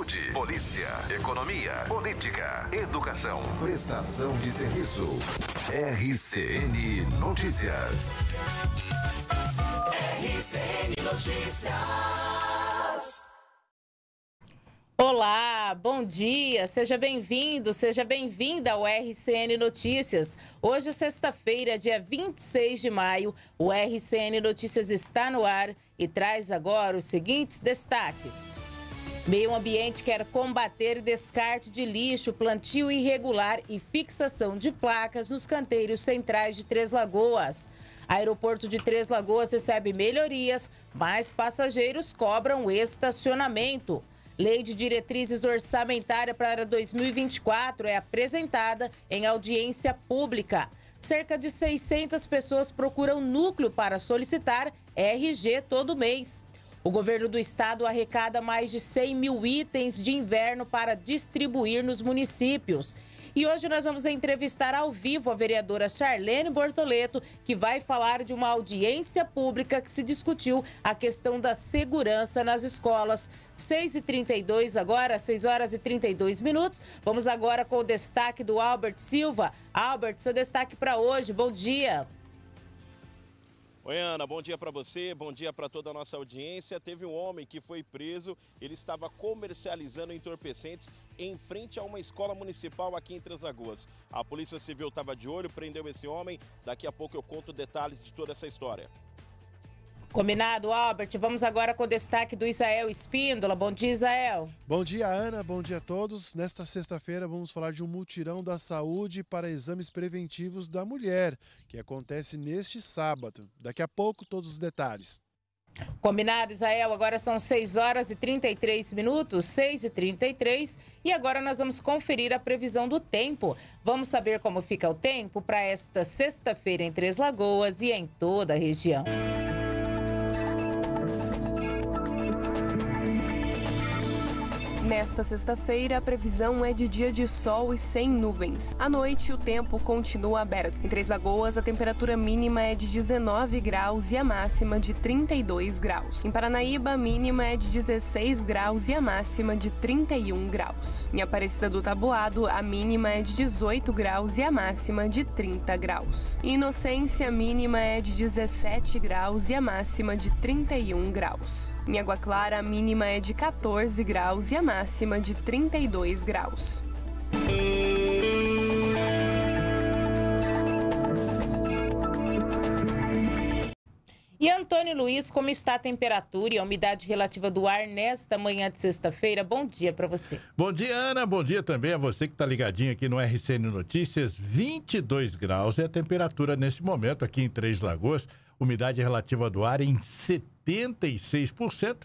Saúde, polícia, economia, política, educação, prestação de serviço. RCN Notícias. RCN Notícias. Olá, bom dia, seja bem-vindo, seja bem-vinda ao RCN Notícias. Hoje, é sexta-feira, dia 26 de maio, o RCN Notícias está no ar e traz agora os seguintes destaques. Meio Ambiente quer combater descarte de lixo, plantio irregular e fixação de placas nos canteiros centrais de Três Lagoas. Aeroporto de Três Lagoas recebe melhorias, mas passageiros cobram estacionamento. Lei de Diretrizes Orçamentária para 2024 é apresentada em audiência pública. Cerca de 600 pessoas procuram núcleo para solicitar RG todo mês. O governo do estado arrecada mais de 100 mil itens de inverno para distribuir nos municípios. E hoje nós vamos entrevistar ao vivo a vereadora Charlene Bortoleto, que vai falar de uma audiência pública que se discutiu a questão da segurança nas escolas. 6h32 agora, 6 horas e 32 minutos. Vamos agora com o destaque do Albert Silva. Albert, seu destaque para hoje. Bom dia. Oi, Ana, bom dia para você, bom dia para toda a nossa audiência. Teve um homem que foi preso, ele estava comercializando entorpecentes em frente a uma escola municipal aqui em Três Lagoas. A Polícia Civil estava de olho, prendeu esse homem. Daqui a pouco eu conto detalhes de toda essa história. Combinado, Albert. Vamos agora com o destaque do Israel Espíndola. Bom dia, Israel. Bom dia, Ana. Bom dia a todos. Nesta sexta-feira vamos falar de um mutirão da saúde para exames preventivos da mulher, que acontece neste sábado. Daqui a pouco todos os detalhes. Combinado, Israel. Agora são 6 horas e 33 minutos, 6 e 33. E agora nós vamos conferir a previsão do tempo. Vamos saber como fica o tempo para esta sexta-feira em Três Lagoas e em toda a região. Nesta sexta-feira, a previsão é de dia de sol e sem nuvens. À noite, o tempo continua aberto. Em Três Lagoas, a temperatura mínima é de 19 graus e a máxima de 32 graus. Em Paranaíba, a mínima é de 16 graus e a máxima de 31 graus. Em Aparecida do Taboado, a mínima é de 18 graus e a máxima de 30 graus. Em Inocência, a mínima é de 17 graus e a máxima de 31 graus. Em Água Clara, a mínima é de 14 graus e a máxima de 32 graus. E Antônio Luiz, como está a temperatura e a umidade relativa do ar nesta manhã de sexta-feira? Bom dia para você. Bom dia, Ana. Bom dia também a você que está ligadinho aqui no RCN Notícias. 22 graus é a temperatura nesse momento aqui em Três Lagoas. Umidade relativa do ar em 70. 86%.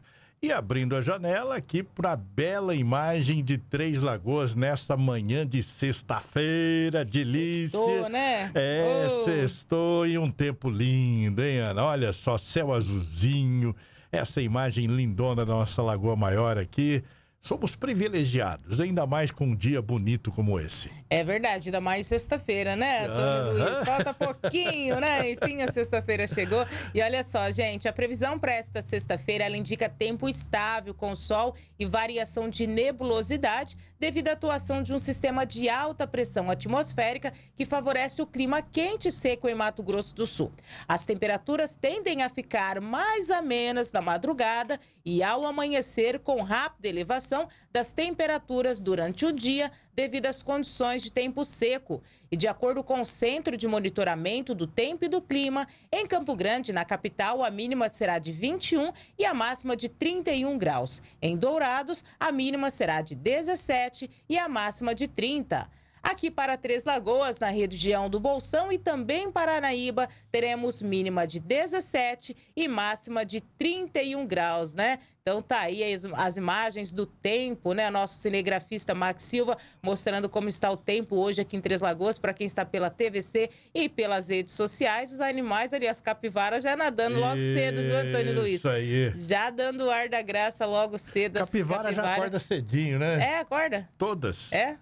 E abrindo a janela aqui para a bela imagem de Três Lagoas nesta manhã de sexta-feira, delícia. Sextou, né? É, oh. sextou e um tempo lindo, hein, Ana? Olha só, céu azulzinho, essa imagem lindona da nossa Lagoa Maior aqui. Somos privilegiados, ainda mais com um dia bonito como esse. É verdade, ainda mais sexta-feira, né, Antônio uhum. Luiz? Falta pouquinho, né? Enfim, a sexta-feira chegou. E olha só, gente, a previsão para esta sexta-feira, ela indica tempo estável com sol e variação de nebulosidade devido à atuação de um sistema de alta pressão atmosférica que favorece o clima quente e seco em Mato Grosso do Sul. As temperaturas tendem a ficar mais amenas na madrugada e ao amanhecer, com rápida elevação das temperaturas durante o dia devido às condições de tempo seco. E de acordo com o Centro de Monitoramento do Tempo e do Clima, em Campo Grande, na capital, a mínima será de 21 e a máxima de 31 graus. Em Dourados, a mínima será de 17 e a máxima de 30. Aqui para Três Lagoas, na região do Bolsão e também Paranaíba, teremos mínima de 17 e máxima de 31 graus, né? Então tá aí as, as, imagens do tempo, né? Nosso cinegrafista Max Silva mostrando como está o tempo hoje aqui em Três Lagoas para quem está pela TVC e pelas redes sociais. Os animais ali, as capivaras já nadando logo Isso cedo, viu, Antônio Luiz? Isso aí. Já dando o ar da graça logo cedo. Capivara, assim, capivara, já acorda cedinho, né? É, acorda. Todas. É?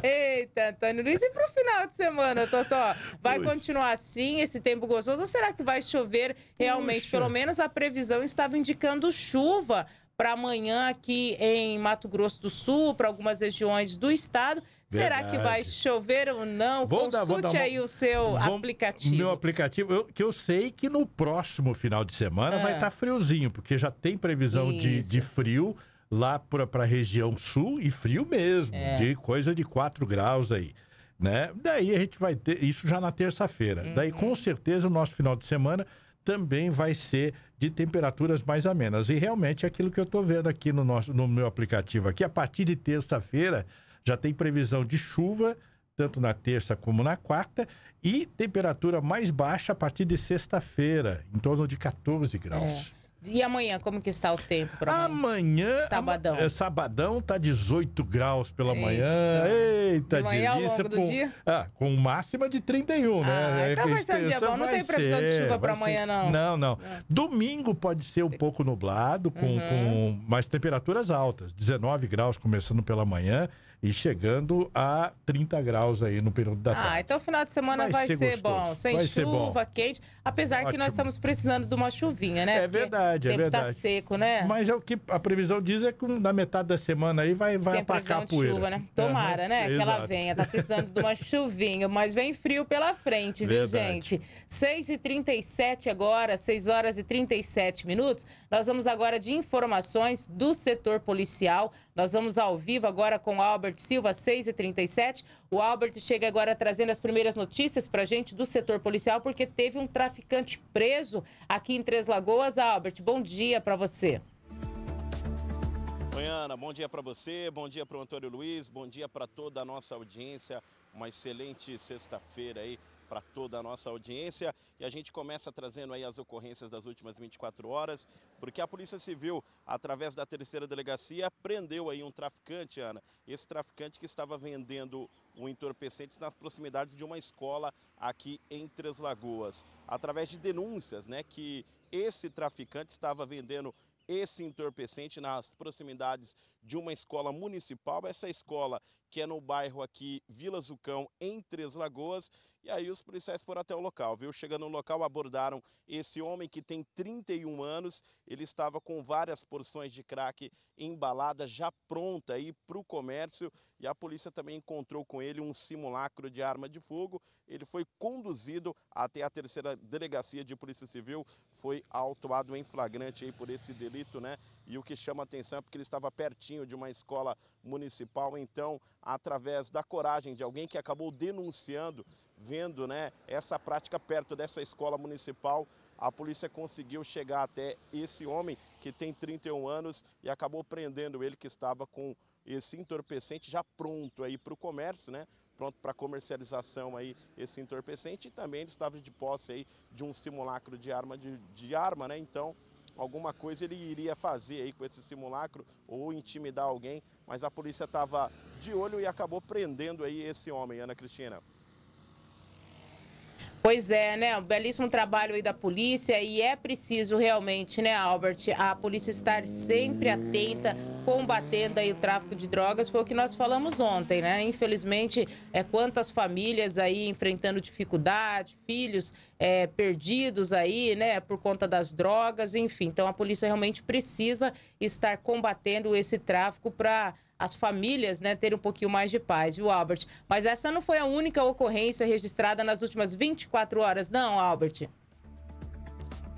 É. Eita, Antônio Luiz, e pro final de semana, Totó? Vai pois. continuar assim esse tempo gostoso ou será que vai chover realmente, Puxa. pelo menos? apenas a previsão estava indicando chuva para amanhã aqui em Mato Grosso do Sul, para algumas regiões do estado. Verdade. Será que vai chover ou não? Vou Consulte dar, vou dar aí o seu vou... aplicativo. Meu aplicativo, eu, que eu sei que no próximo final de semana ah. vai estar tá friozinho, porque já tem previsão de, de, frio lá para a região sul e frio mesmo, é. de coisa de 4 graus aí. Né? Daí a gente vai ter isso já na terça-feira. Uhum. Daí com uhum. certeza o nosso final de semana também vai ser de temperaturas mais amenas. E realmente é aquilo que eu estou vendo aqui no, nosso, no meu aplicativo aqui, a partir de terça-feira já tem previsão de chuva, tanto na terça como na quarta, e temperatura mais baixa a partir de sexta-feira, em torno de 14 graus. É. E amanhã, como que está o tempo para amanhã? amanhã? Sabadão. É, sabadão tá 18 graus pela Eita. manhã. Eita, de manhã delícia. Ao longo com, do dia? Ah, com máxima de 31, né? ah, né? Então vai ser um dia bom. Não tem previsão ser, de chuva para amanhã, não. Não, não. É. Domingo pode ser um pouco nublado, com, uhum. com mais temperaturas altas. 19 graus começando pela manhã e chegando a 30 graus aí no período da ah, tarde. Ah, então o final de semana vai, vai ser, ser bom, sem vai chuva, quente, apesar Ótimo. que nós estamos precisando de uma chuvinha, né? É Porque verdade, é tempo tá verdade. tá seco, né? Mas é o que a previsão diz é que na metade da semana aí vai, vai apagar a poeira. Chuva, né? Tomara, uhum, né? Exato. Que ela venha, tá precisando de uma chuvinha, mas vem frio pela frente, viu, verdade. gente? 6h37 agora, 6 horas e 37 minutos, nós vamos agora de informações do setor policial nós vamos ao vivo agora com Albert Silva, 6h37. O Albert chega agora trazendo as primeiras notícias para a gente do setor policial, porque teve um traficante preso aqui em Três Lagoas. Albert, bom dia para você. Oi, Ana, bom dia para você, bom dia para o Antônio Luiz, bom dia para toda a nossa audiência. Uma excelente sexta-feira aí para toda a nossa audiência. E a gente começa trazendo aí as ocorrências das últimas 24 horas, porque a Polícia Civil, através da terceira delegacia, prendeu aí um traficante, Ana. Esse traficante que estava vendendo o entorpecente nas proximidades de uma escola aqui em Três Lagoas. Através de denúncias, né, que esse traficante estava vendendo esse entorpecente nas proximidades de uma escola municipal, essa escola que é no bairro aqui Vila Zucão, em Três Lagoas, e aí os policiais foram até o local, viu? Chegando no local, abordaram esse homem que tem 31 anos. Ele estava com várias porções de crack embalada, já pronta aí para o comércio. E a polícia também encontrou com ele um simulacro de arma de fogo. Ele foi conduzido até a terceira delegacia de polícia civil. Foi autuado em flagrante aí por esse delito, né? E o que chama atenção é porque ele estava pertinho de uma escola municipal. Então, através da coragem de alguém que acabou denunciando vendo né, essa prática perto dessa escola municipal, a polícia conseguiu chegar até esse homem que tem 31 anos e acabou prendendo ele que estava com esse entorpecente já pronto aí para o comércio, né? Pronto para comercialização aí esse entorpecente e também ele estava de posse aí de um simulacro de arma de, de arma, né? Então alguma coisa ele iria fazer aí com esse simulacro ou intimidar alguém, mas a polícia estava de olho e acabou prendendo aí esse homem, Ana Cristina. Pois é, né? Um belíssimo trabalho aí da polícia e é preciso realmente, né, Albert, a polícia estar sempre atenta, combatendo aí o tráfico de drogas, foi o que nós falamos ontem, né? Infelizmente, é quantas famílias aí enfrentando dificuldade, filhos é, perdidos aí, né, por conta das drogas, enfim. Então a polícia realmente precisa estar combatendo esse tráfico para as famílias né, terem um pouquinho mais de paz, viu, Albert? Mas essa não foi a única ocorrência registrada nas últimas 24 horas, não, Albert?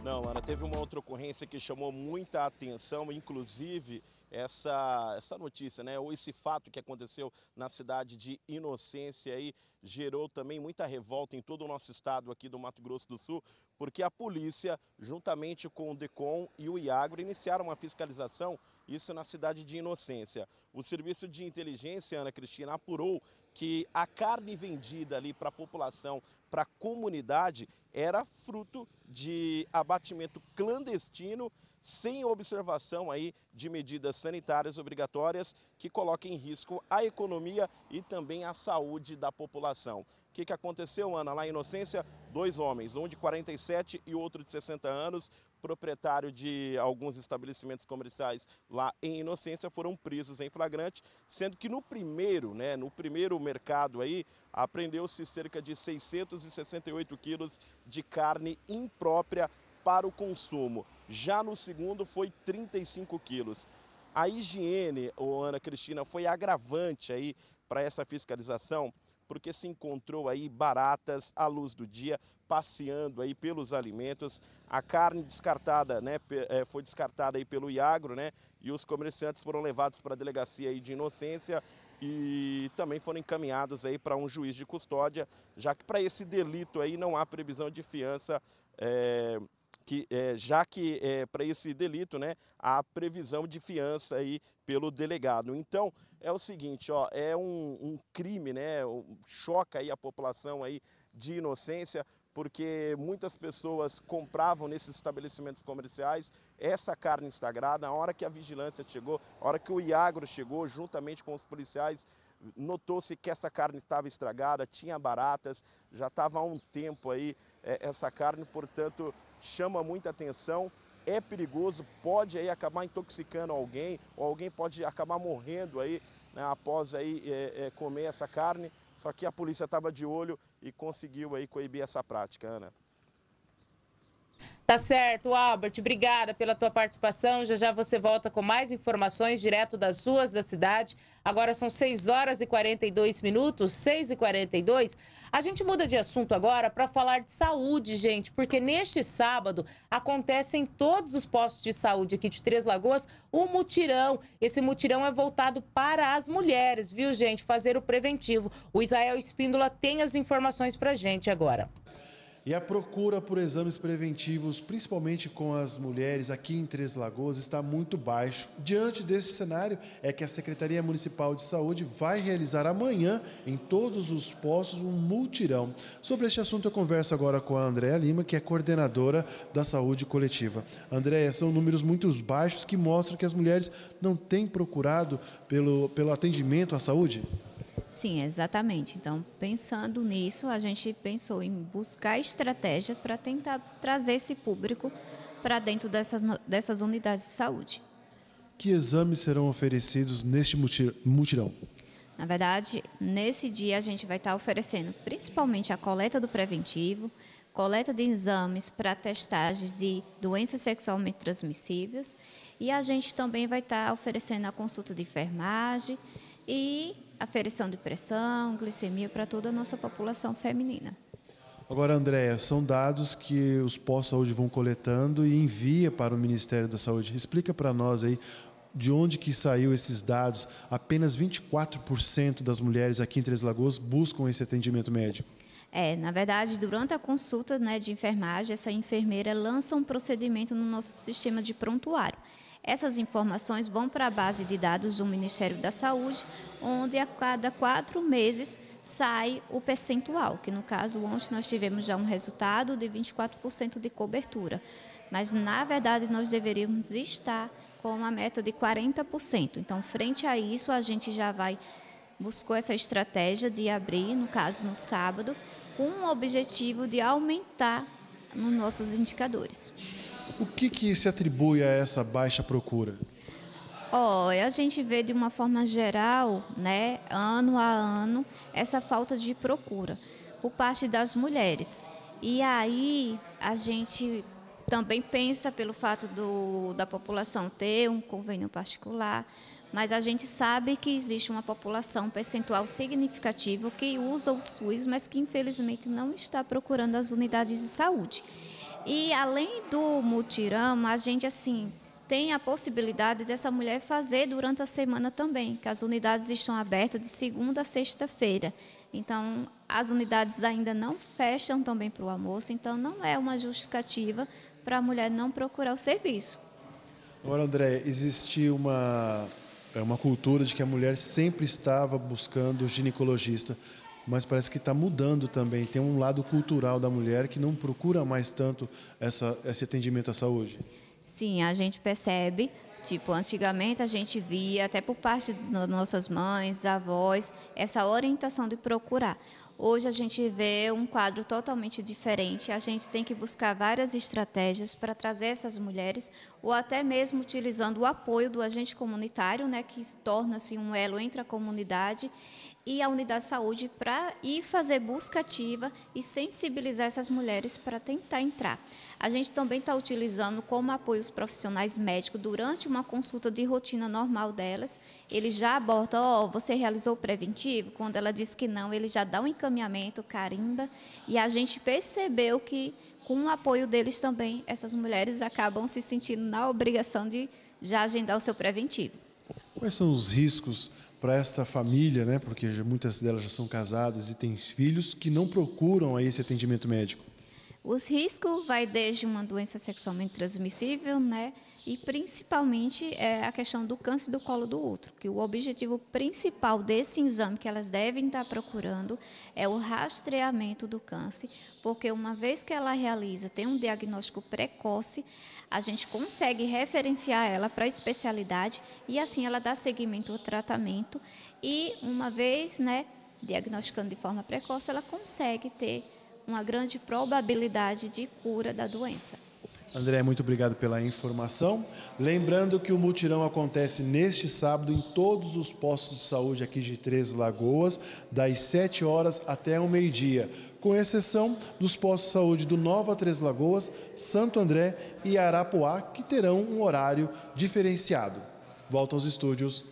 Não, Ana, teve uma outra ocorrência que chamou muita atenção, inclusive essa, essa notícia, né? Ou esse fato que aconteceu na cidade de Inocência aí gerou também muita revolta em todo o nosso estado aqui do Mato Grosso do Sul, porque a polícia, juntamente com o DECOM e o IAGRO, iniciaram uma fiscalização isso na cidade de Inocência. O serviço de inteligência, Ana Cristina, apurou que a carne vendida ali para a população, para a comunidade, era fruto de abatimento clandestino, sem observação aí de medidas sanitárias obrigatórias que coloquem em risco a economia e também a saúde da população. O que, que aconteceu, Ana? Lá em Inocência, dois homens, um de 47 e outro de 60 anos, proprietário de alguns estabelecimentos comerciais lá em Inocência foram presos em flagrante, sendo que no primeiro, né, no primeiro mercado aí, apreendeu-se cerca de 668 quilos de carne imprópria para o consumo. Já no segundo foi 35 quilos. A higiene, ô Ana Cristina, foi agravante aí para essa fiscalização, porque se encontrou aí baratas à luz do dia, passeando aí pelos alimentos. A carne descartada, né, é, foi descartada aí pelo Iagro, né, e os comerciantes foram levados para a delegacia aí de inocência e também foram encaminhados aí para um juiz de custódia, já que para esse delito aí não há previsão de fiança. É que, é, já que é, eh, para esse delito né, há previsão de fiança aí pelo delegado. Então é o seguinte, ó, é um, um crime, né, um, choca aí a população aí de inocência, porque muitas pessoas compravam nesses estabelecimentos comerciais essa carne instagrada. A hora que a vigilância chegou, a hora que o Iagro chegou, juntamente com os policiais, notou-se que essa carne estava estragada, tinha baratas, já estava há um tempo aí é, essa carne, portanto chama muita atenção, é perigoso, pode aí acabar intoxicando alguém, ou alguém pode acabar morrendo aí né, após aí é, é, comer essa carne. Só que a polícia estava de olho e conseguiu aí coibir essa prática, Ana. Tá certo, Albert. Obrigada pela tua participação. Já já você volta com mais informações direto das ruas da cidade. Agora são 6 horas e 42 minutos, 6 e 42. A gente muda de assunto agora para falar de saúde, gente, porque neste sábado acontece em todos os postos de saúde aqui de Três Lagoas um mutirão. Esse mutirão é voltado para as mulheres, viu, gente? Fazer o preventivo. O Israel Espíndola tem as informações para gente agora. E a procura por exames preventivos, principalmente com as mulheres aqui em Três Lagoas, está muito baixo. Diante desse cenário, é que a Secretaria Municipal de Saúde vai realizar amanhã, em todos os postos, um multirão. Sobre este assunto, eu converso agora com a Andréa Lima, que é coordenadora da saúde coletiva. Andréa, são números muito baixos que mostram que as mulheres não têm procurado pelo, pelo atendimento à saúde? Sim, exatamente. Então, pensando nisso, a gente pensou em buscar estratégia para tentar trazer esse público para dentro dessas, dessas unidades de saúde. Que exames serão oferecidos neste mutirão? Na verdade, nesse dia a gente vai estar tá oferecendo principalmente a coleta do preventivo, coleta de exames para testagens de doenças sexualmente transmissíveis e a gente também vai estar tá oferecendo a consulta de enfermagem e aferição de pressão, glicemia para toda a nossa população feminina. Agora, Andréia, são dados que os pós-saúde vão coletando e envia para o Ministério da Saúde. Explica para nós aí de onde que saiu esses dados. Apenas 24% das mulheres aqui em Três Lagoas buscam esse atendimento médico. É, na verdade, durante a consulta né, de enfermagem, essa enfermeira lança um procedimento no nosso sistema de prontuário. Essas informações vão para a base de dados do Ministério da Saúde, onde a cada quatro meses sai o percentual, que no caso ontem nós tivemos já um resultado de 24% de cobertura. Mas, na verdade, nós deveríamos estar com uma meta de 40%. Então, frente a isso, a gente já vai buscou essa estratégia de abrir, no caso no sábado, com o objetivo de aumentar nos nossos indicadores. O que, que se atribui a essa baixa procura? Olha, a gente vê de uma forma geral, né, ano a ano, essa falta de procura por parte das mulheres. E aí a gente também pensa pelo fato do, da população ter um convênio particular, mas a gente sabe que existe uma população percentual significativa que usa o SUS, mas que infelizmente não está procurando as unidades de saúde. E além do mutirão, a gente assim tem a possibilidade dessa mulher fazer durante a semana também, que as unidades estão abertas de segunda a sexta-feira. Então, as unidades ainda não fecham também para o almoço, então não é uma justificativa para a mulher não procurar o serviço. Agora, André, existe uma, é uma cultura de que a mulher sempre estava buscando ginecologista mas parece que está mudando também. Tem um lado cultural da mulher que não procura mais tanto essa, esse atendimento à saúde. Sim, a gente percebe. Tipo, antigamente a gente via, até por parte das nossas mães, avós, essa orientação de procurar. Hoje a gente vê um quadro totalmente diferente. A gente tem que buscar várias estratégias para trazer essas mulheres, ou até mesmo utilizando o apoio do agente comunitário, né, que torna-se um elo entre a comunidade e a unidade de saúde para ir fazer busca ativa e sensibilizar essas mulheres para tentar entrar. A gente também está utilizando como apoio os profissionais médicos durante uma consulta de rotina normal delas. Ele já aborda, ó, oh, você realizou o preventivo? Quando ela diz que não, ele já dá um encaminhamento, carimba. E a gente percebeu que, com o apoio deles também, essas mulheres acabam se sentindo na obrigação de já agendar o seu preventivo. Quais são os riscos para esta família, né, porque muitas delas já são casadas e têm filhos, que não procuram aí esse atendimento médico? Os riscos vai desde uma doença sexualmente transmissível, né, e principalmente é, a questão do câncer do colo do útero, que o objetivo principal desse exame que elas devem estar tá procurando é o rastreamento do câncer, porque uma vez que ela realiza, tem um diagnóstico precoce, a gente consegue referenciar ela para a especialidade e assim ela dá seguimento ao tratamento e uma vez, né, diagnosticando de forma precoce, ela consegue ter uma grande probabilidade de cura da doença. André, muito obrigado pela informação. Lembrando que o mutirão acontece neste sábado em todos os postos de saúde aqui de Três Lagoas, das 7 horas até o meio-dia, com exceção dos postos de saúde do Nova Três Lagoas, Santo André e Arapuá, que terão um horário diferenciado. Volto aos estúdios.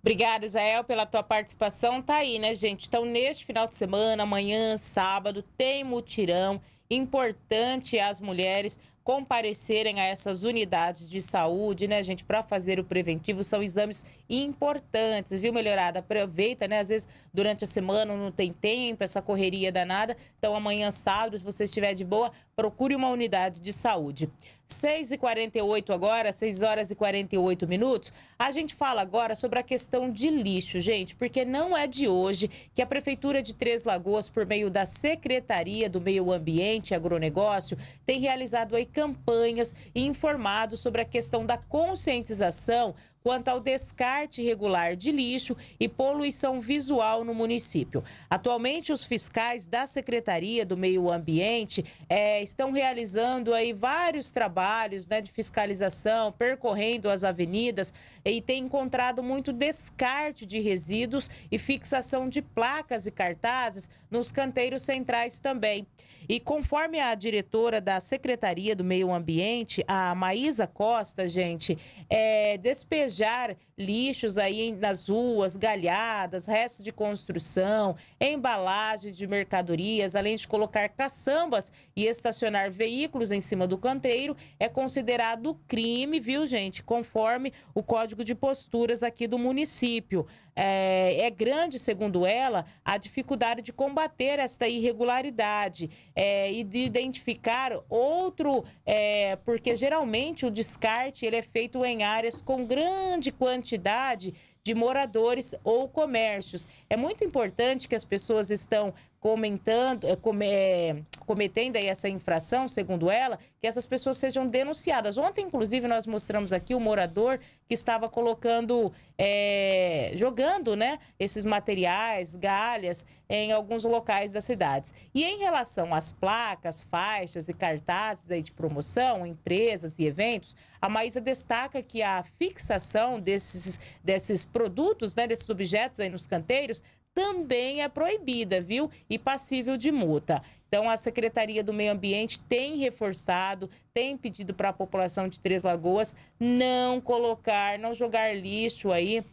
Obrigada, Israel, pela tua participação. Tá aí, né, gente? Então, neste final de semana, amanhã, sábado, tem mutirão. Importante as mulheres comparecerem a essas unidades de saúde, né, gente, para fazer o preventivo. São exames importantes, viu, melhorada? Aproveita, né? Às vezes, durante a semana não tem tempo, essa correria danada. Então, amanhã, sábado, se você estiver de boa, procure uma unidade de saúde. 6h48 agora, 6 horas e 48 minutos, a gente fala agora sobre a questão de lixo, gente, porque não é de hoje que a Prefeitura de Três Lagoas, por meio da Secretaria do Meio Ambiente e Agronegócio, tem realizado aí campanhas e informado sobre a questão da conscientização quanto ao descarte irregular de lixo e poluição visual no município. Atualmente, os fiscais da Secretaria do Meio Ambiente é, estão realizando aí vários trabalhos né, de fiscalização, percorrendo as avenidas e tem encontrado muito descarte de resíduos e fixação de placas e cartazes nos canteiros centrais também. E conforme a diretora da Secretaria do Meio Ambiente, a Maísa Costa, gente, é, despejar lixos aí nas ruas, galhadas, restos de construção, embalagens de mercadorias, além de colocar caçambas e estacionar veículos em cima do canteiro, é considerado crime, viu, gente? Conforme o Código de Posturas aqui do município. É, é grande, segundo ela, a dificuldade de combater esta irregularidade é, e de identificar outro, é, porque geralmente o descarte ele é feito em áreas com grande quantidade quantidade de moradores ou comércios. É muito importante que as pessoas estão comentando, eh, eh, cometendo aí essa infração, segundo ela, que essas pessoas sejam denunciadas. Ontem, inclusive, nós mostramos aqui o morador que estava colocando, é, jogando, né, esses materiais, galhas, em alguns locais das cidades. E em relação às placas, faixas e cartazes aí de promoção, empresas e eventos, a Maísa destaca que a fixação desses, desses produtos, né, desses objetos aí nos canteiros, também é proibida, viu? E passível de multa. Então, a Secretaria do Meio Ambiente tem reforçado, tem pedido para a população de Três Lagoas não colocar, não jogar lixo aí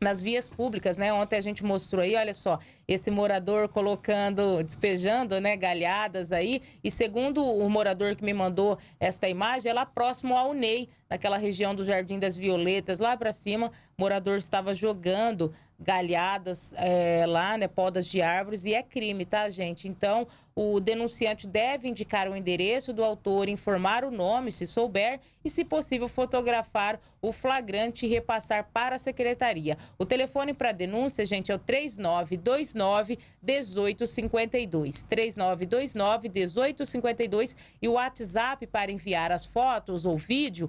nas vias públicas, né? Ontem a gente mostrou aí, olha só, esse morador colocando, despejando, né, galhadas aí. E segundo o morador que me mandou esta imagem, é lá próximo ao NEI naquela região do Jardim das Violetas, lá para cima, morador estava jogando galhadas é, lá, né, podas de árvores, e é crime, tá, gente? Então, o denunciante deve indicar o endereço do autor, informar o nome, se souber, e, se possível, fotografar o flagrante e repassar para a secretaria. O telefone para denúncia, gente, é o 3929 1852. 3929 1852 e o WhatsApp para enviar as fotos ou vídeo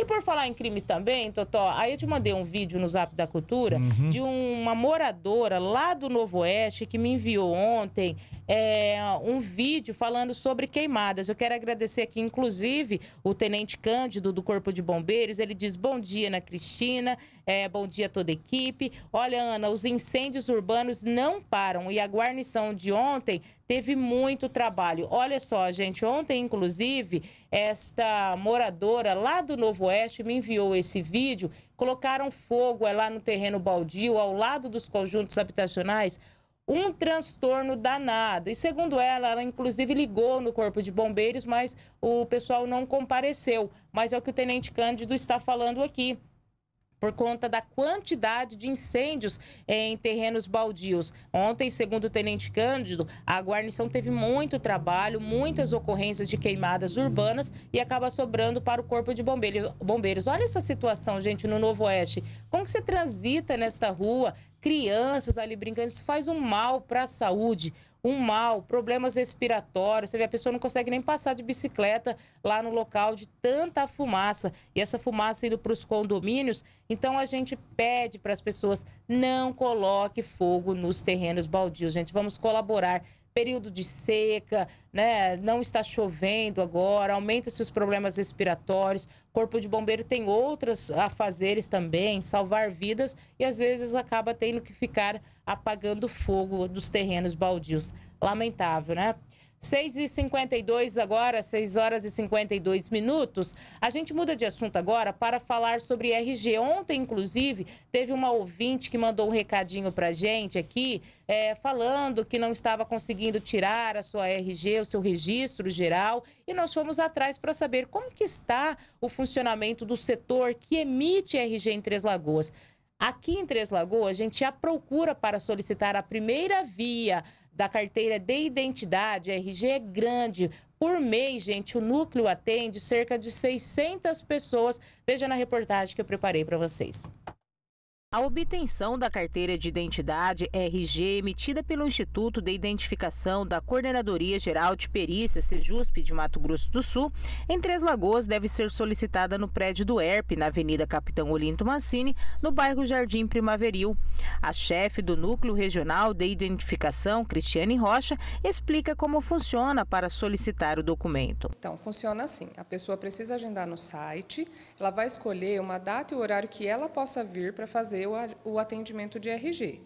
E por falar em crime também, Totó, aí eu te mandei um vídeo no Zap da Cultura uhum. de uma moradora lá do Novo Oeste que me enviou ontem é, um vídeo falando sobre queimadas. Eu quero agradecer aqui, inclusive, o Tenente Cândido do Corpo de Bombeiros. Ele diz bom dia, Ana Cristina, é, bom dia a toda a equipe. Olha, Ana, os incêndios urbanos não param e a guarnição de ontem teve muito trabalho. Olha só, gente, ontem, inclusive, esta moradora lá do Novo Oeste me enviou esse vídeo. Colocaram fogo é lá no terreno baldio, ao lado dos conjuntos habitacionais. Um transtorno danado. E segundo ela, ela inclusive ligou no Corpo de Bombeiros, mas o pessoal não compareceu. Mas é o que o Tenente Cândido está falando aqui por conta da quantidade de incêndios eh, em terrenos baldios. Ontem, segundo o Tenente Cândido, a guarnição teve muito trabalho, muitas ocorrências de queimadas urbanas e acaba sobrando para o Corpo de Bombeiros. Olha essa situação, gente, no Novo Oeste. Como que você transita nesta rua? Crianças ali brincando, isso faz um mal para a saúde um mal, problemas respiratórios. Você vê, a pessoa não consegue nem passar de bicicleta lá no local de tanta fumaça. E essa fumaça indo para os condomínios. Então a gente pede para as pessoas não coloque fogo nos terrenos baldios, gente. Vamos colaborar período de seca, né? Não está chovendo agora, aumenta-se os problemas respiratórios. O corpo de bombeiro tem outras afazeres também, salvar vidas e às vezes acaba tendo que ficar apagando fogo dos terrenos baldios. Lamentável, né? 6 e 52 agora, 6 horas e 52 minutos. A gente muda de assunto agora para falar sobre RG. Ontem, inclusive, teve uma ouvinte que mandou um recadinho para gente aqui, é, falando que não estava conseguindo tirar a sua RG, o seu registro geral. E nós fomos atrás para saber como que está o funcionamento do setor que emite RG em Três Lagoas. Aqui em Três Lagoas, a gente já procura para solicitar a primeira via, da carteira de identidade, RG, é grande. Por mês, gente, o núcleo atende cerca de 600 pessoas. Veja na reportagem que eu preparei para vocês. A obtenção da carteira de identidade RG emitida pelo Instituto de Identificação da Coordenadoria Geral de Perícia Sejusp de Mato Grosso do Sul, em Três Lagoas, deve ser solicitada no prédio do ERP, na Avenida Capitão Olinto Mancini, no bairro Jardim Primaveril. A chefe do Núcleo Regional de Identificação, Cristiane Rocha, explica como funciona para solicitar o documento. Então, funciona assim: a pessoa precisa agendar no site, ela vai escolher uma data e o horário que ela possa vir para fazer fazer o atendimento de RG.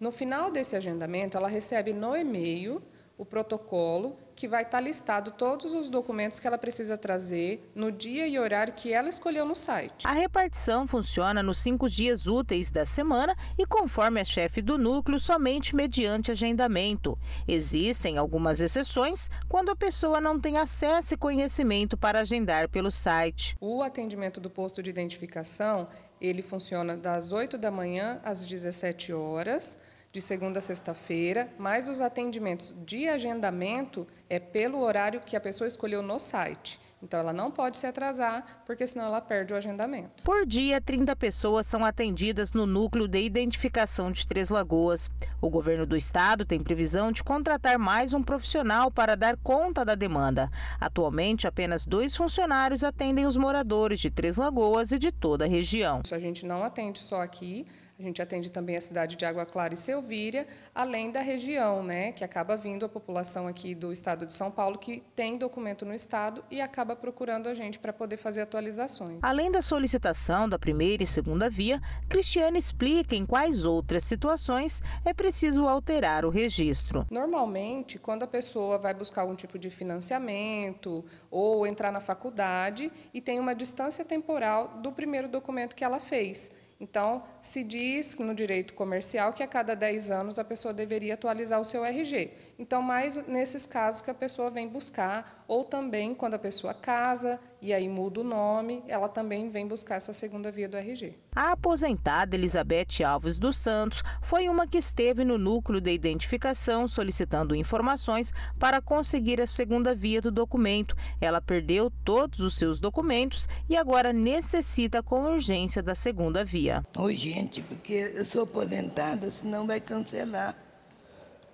No final desse agendamento, ela recebe no e-mail o protocolo, que vai estar tá listado todos os documentos que ela precisa trazer no dia e horário que ela escolheu no site. A repartição funciona nos cinco dias úteis da semana e conforme a chefe do núcleo, somente mediante agendamento. Existem algumas exceções quando a pessoa não tem acesso e conhecimento para agendar pelo site. O atendimento do posto de identificação, ele funciona das 8 da manhã às 17 horas de segunda a sexta-feira, mas os atendimentos de agendamento é pelo horário que a pessoa escolheu no site. Então ela não pode se atrasar, porque senão ela perde o agendamento. Por dia, 30 pessoas são atendidas no núcleo de identificação de Três Lagoas. O governo do estado tem previsão de contratar mais um profissional para dar conta da demanda. Atualmente, apenas dois funcionários atendem os moradores de Três Lagoas e de toda a região. Isso a gente não atende só aqui, a gente atende também a cidade de Água Clara e Selvíria, além da região, né, que acaba vindo a população aqui do estado de São Paulo que tem documento no estado e acaba procurando a gente para poder fazer atualizações. Além da solicitação da primeira e segunda via, Cristiane explica em quais outras situações é preciso alterar o registro. Normalmente, quando a pessoa vai buscar algum tipo de financiamento ou entrar na faculdade e tem uma distância temporal do primeiro documento que ela fez. Então, se diz no direito comercial que a cada 10 anos a pessoa deveria atualizar o seu RG. Então, mais nesses casos que a pessoa vem buscar, ou também quando a pessoa casa e aí muda o nome, ela também vem buscar essa segunda via do RG. A aposentada Elizabeth Alves dos Santos foi uma que esteve no núcleo de identificação solicitando informações para conseguir a segunda via do documento. Ela perdeu todos os seus documentos e agora necessita com urgência da segunda via. Urgente, porque eu sou aposentada, senão vai cancelar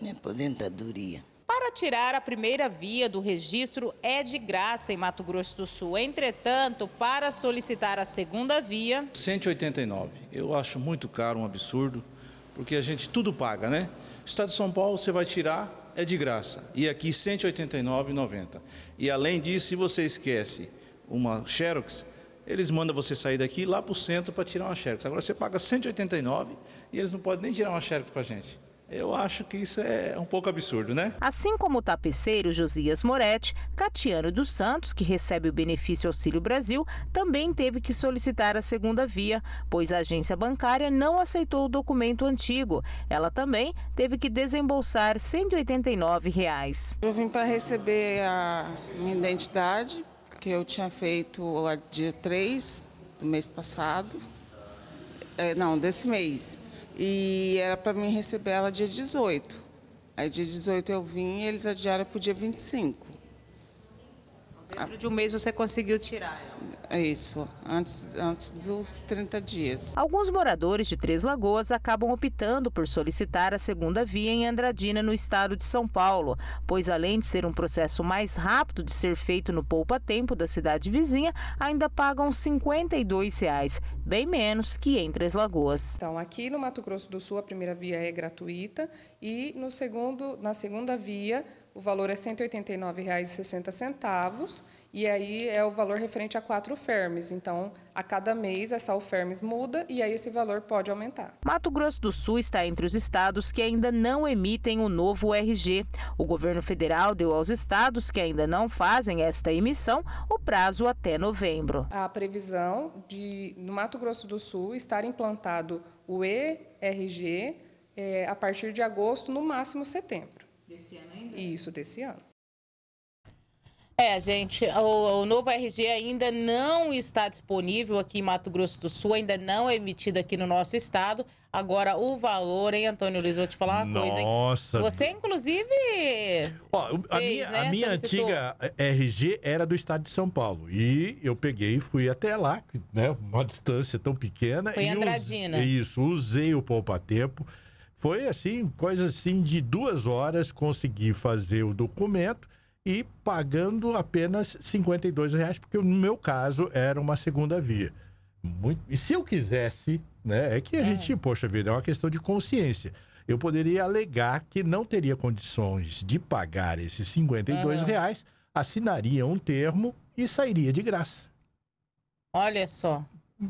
minha aposentadoria. Para tirar a primeira via do registro é de graça em Mato Grosso do Sul. Entretanto, para solicitar a segunda via. 189. Eu acho muito caro, um absurdo, porque a gente tudo paga, né? Estado de São Paulo, você vai tirar, é de graça. E aqui 189,90. E além disso, se você esquece uma Xerox, eles mandam você sair daqui lá para o centro para tirar uma Xerox. Agora você paga 189 e eles não podem nem tirar uma Xerox para a gente. Eu acho que isso é um pouco absurdo, né? Assim como o tapeceiro Josias Moretti, Catiano dos Santos, que recebe o benefício Auxílio Brasil, também teve que solicitar a segunda via, pois a agência bancária não aceitou o documento antigo. Ela também teve que desembolsar R$ 189. Reais. Eu vim para receber a minha identidade, que eu tinha feito dia 3 do mês passado. É, não, desse mês. E era para mim receber ela dia 18. Aí dia 18 eu vim e eles adiaram para o dia 25. Dentro de um mês você conseguiu tirar ela? É isso, antes, antes dos 30 dias. Alguns moradores de Três Lagoas acabam optando por solicitar a segunda via em Andradina, no estado de São Paulo, pois além de ser um processo mais rápido de ser feito no poupa-tempo da cidade vizinha, ainda pagam R$ 52,00, bem menos que em Três Lagoas. Então, aqui no Mato Grosso do Sul, a primeira via é gratuita e no segundo, na segunda via, o valor é R$ 189,60 e aí é o valor referente a quatro fermes. Então, a cada mês, essa fermes muda e aí esse valor pode aumentar. Mato Grosso do Sul está entre os estados que ainda não emitem o novo RG. O governo federal deu aos estados que ainda não fazem esta emissão o prazo até novembro. A previsão de, no Mato Grosso do Sul, estar implantado o ERG é, eh, a partir de agosto, no máximo setembro. Desse ano ainda? Isso, desse ano. É, gente, o, o, novo RG ainda não está disponível aqui em Mato Grosso do Sul, ainda não é emitido aqui no nosso estado. Agora, o valor, hein, Antônio Luiz? Vou te falar uma Nossa. coisa, Nossa! Você, inclusive. Ó, a, fez, minha, né? a minha antiga eh, RG era do estado de São Paulo. E eu peguei e fui até lá, né? Uma distância tão pequena. Foi Andradina. Usei, isso, usei o poupa-tempo. Foi assim, coisa assim de duas horas, consegui fazer o documento e pagando apenas 52 reais, porque no meu caso era uma segunda via. Muito... E se eu quisesse, né, é que a é. gente, poxa vida, é uma questão de consciência. Eu poderia alegar que não teria condições de pagar esses 52 uhum. É. reais, assinaria um termo e sairia de graça. Olha só.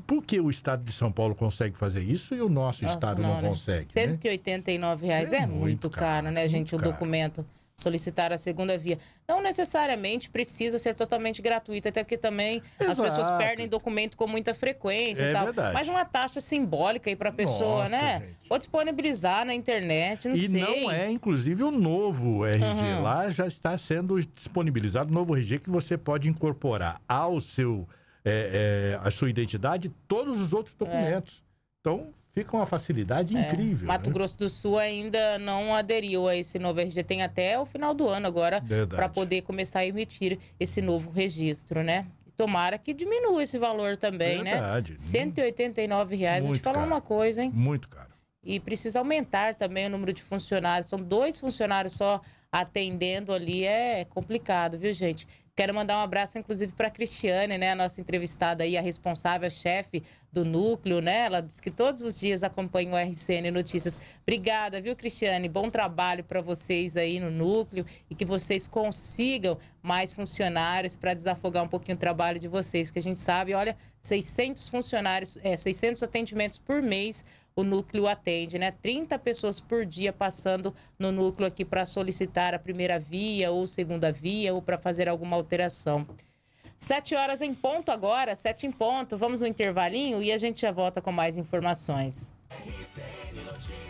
Por que o estado de São Paulo consegue fazer isso e o nosso Nossa, estado não, não consegue? 189 né? reais é, é muito, muito caro, caro, né, gente? Caro. O documento solicitar a segunda via. Não necessariamente precisa ser totalmente gratuita, até porque também Exato. as pessoas perdem documento com muita frequência é e tal. Verdade. Mas uma taxa simbólica aí para a pessoa, Nossa, né? Gente. Ou disponibilizar na internet, não e sei. E não é, inclusive, o novo RG. Uhum. Lá já está sendo disponibilizado o novo RG que você pode incorporar ao seu, é, é, a sua identidade todos os outros é. documentos. É. Então, Fica uma facilidade é, incrível. Mato né? Grosso do Sul ainda não aderiu a esse novo RG. Tem até o final do ano agora para poder começar a emitir esse novo registro, né? Tomara que diminua esse valor também, né? Verdade. né? 189 reais. Muito Vou te falar caro. uma coisa, hein? Muito caro. E precisa aumentar também o número de funcionários. São dois funcionários só atendendo ali. É complicado, viu, gente? Quero mandar um abraço, inclusive, para a Cristiane, né? A nossa entrevistada aí, a responsável, a chefe do núcleo, né? Ela diz que todos os dias acompanha o RCN Notícias. Obrigada, viu, Cristiane? Bom trabalho para vocês aí no núcleo e que vocês consigam mais funcionários para desafogar um pouquinho o trabalho de vocês, porque a gente sabe, olha, 600 funcionários, é, 600 atendimentos por mês o núcleo atende, né? 30 pessoas por dia passando no núcleo aqui para solicitar a primeira via ou segunda via ou para fazer alguma alteração. Sete horas em ponto agora, sete em ponto. Vamos no intervalinho e a gente já volta com mais informações. RCN Notícias.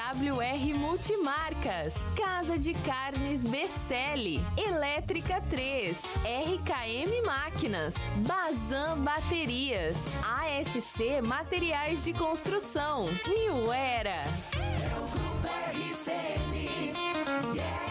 WR Multimarcas, Casa de Carnes BCL, Elétrica 3, RKM Máquinas, Bazan Baterias, ASC Materiais de Construção, New É o Grupo RCN, yeah.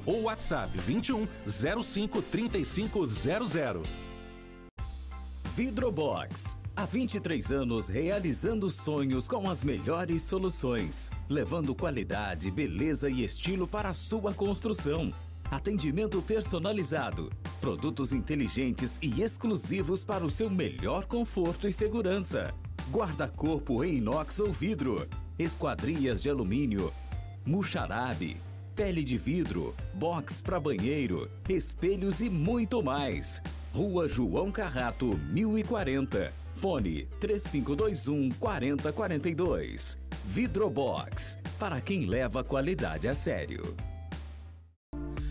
ou WhatsApp 21 05 35 00 Vidrobox. Há 23 anos realizando sonhos com as melhores soluções, levando qualidade, beleza e estilo para a sua construção. Atendimento personalizado, produtos inteligentes e exclusivos para o seu melhor conforto e segurança. Guarda-corpo em inox ou vidro, esquadrias de alumínio, muxarabe, pele de vidro, box para banheiro, espelhos e muito mais. Rua João Carrato, 1040. Fone 3521 4042. Vidrobox para quem leva a qualidade a sério.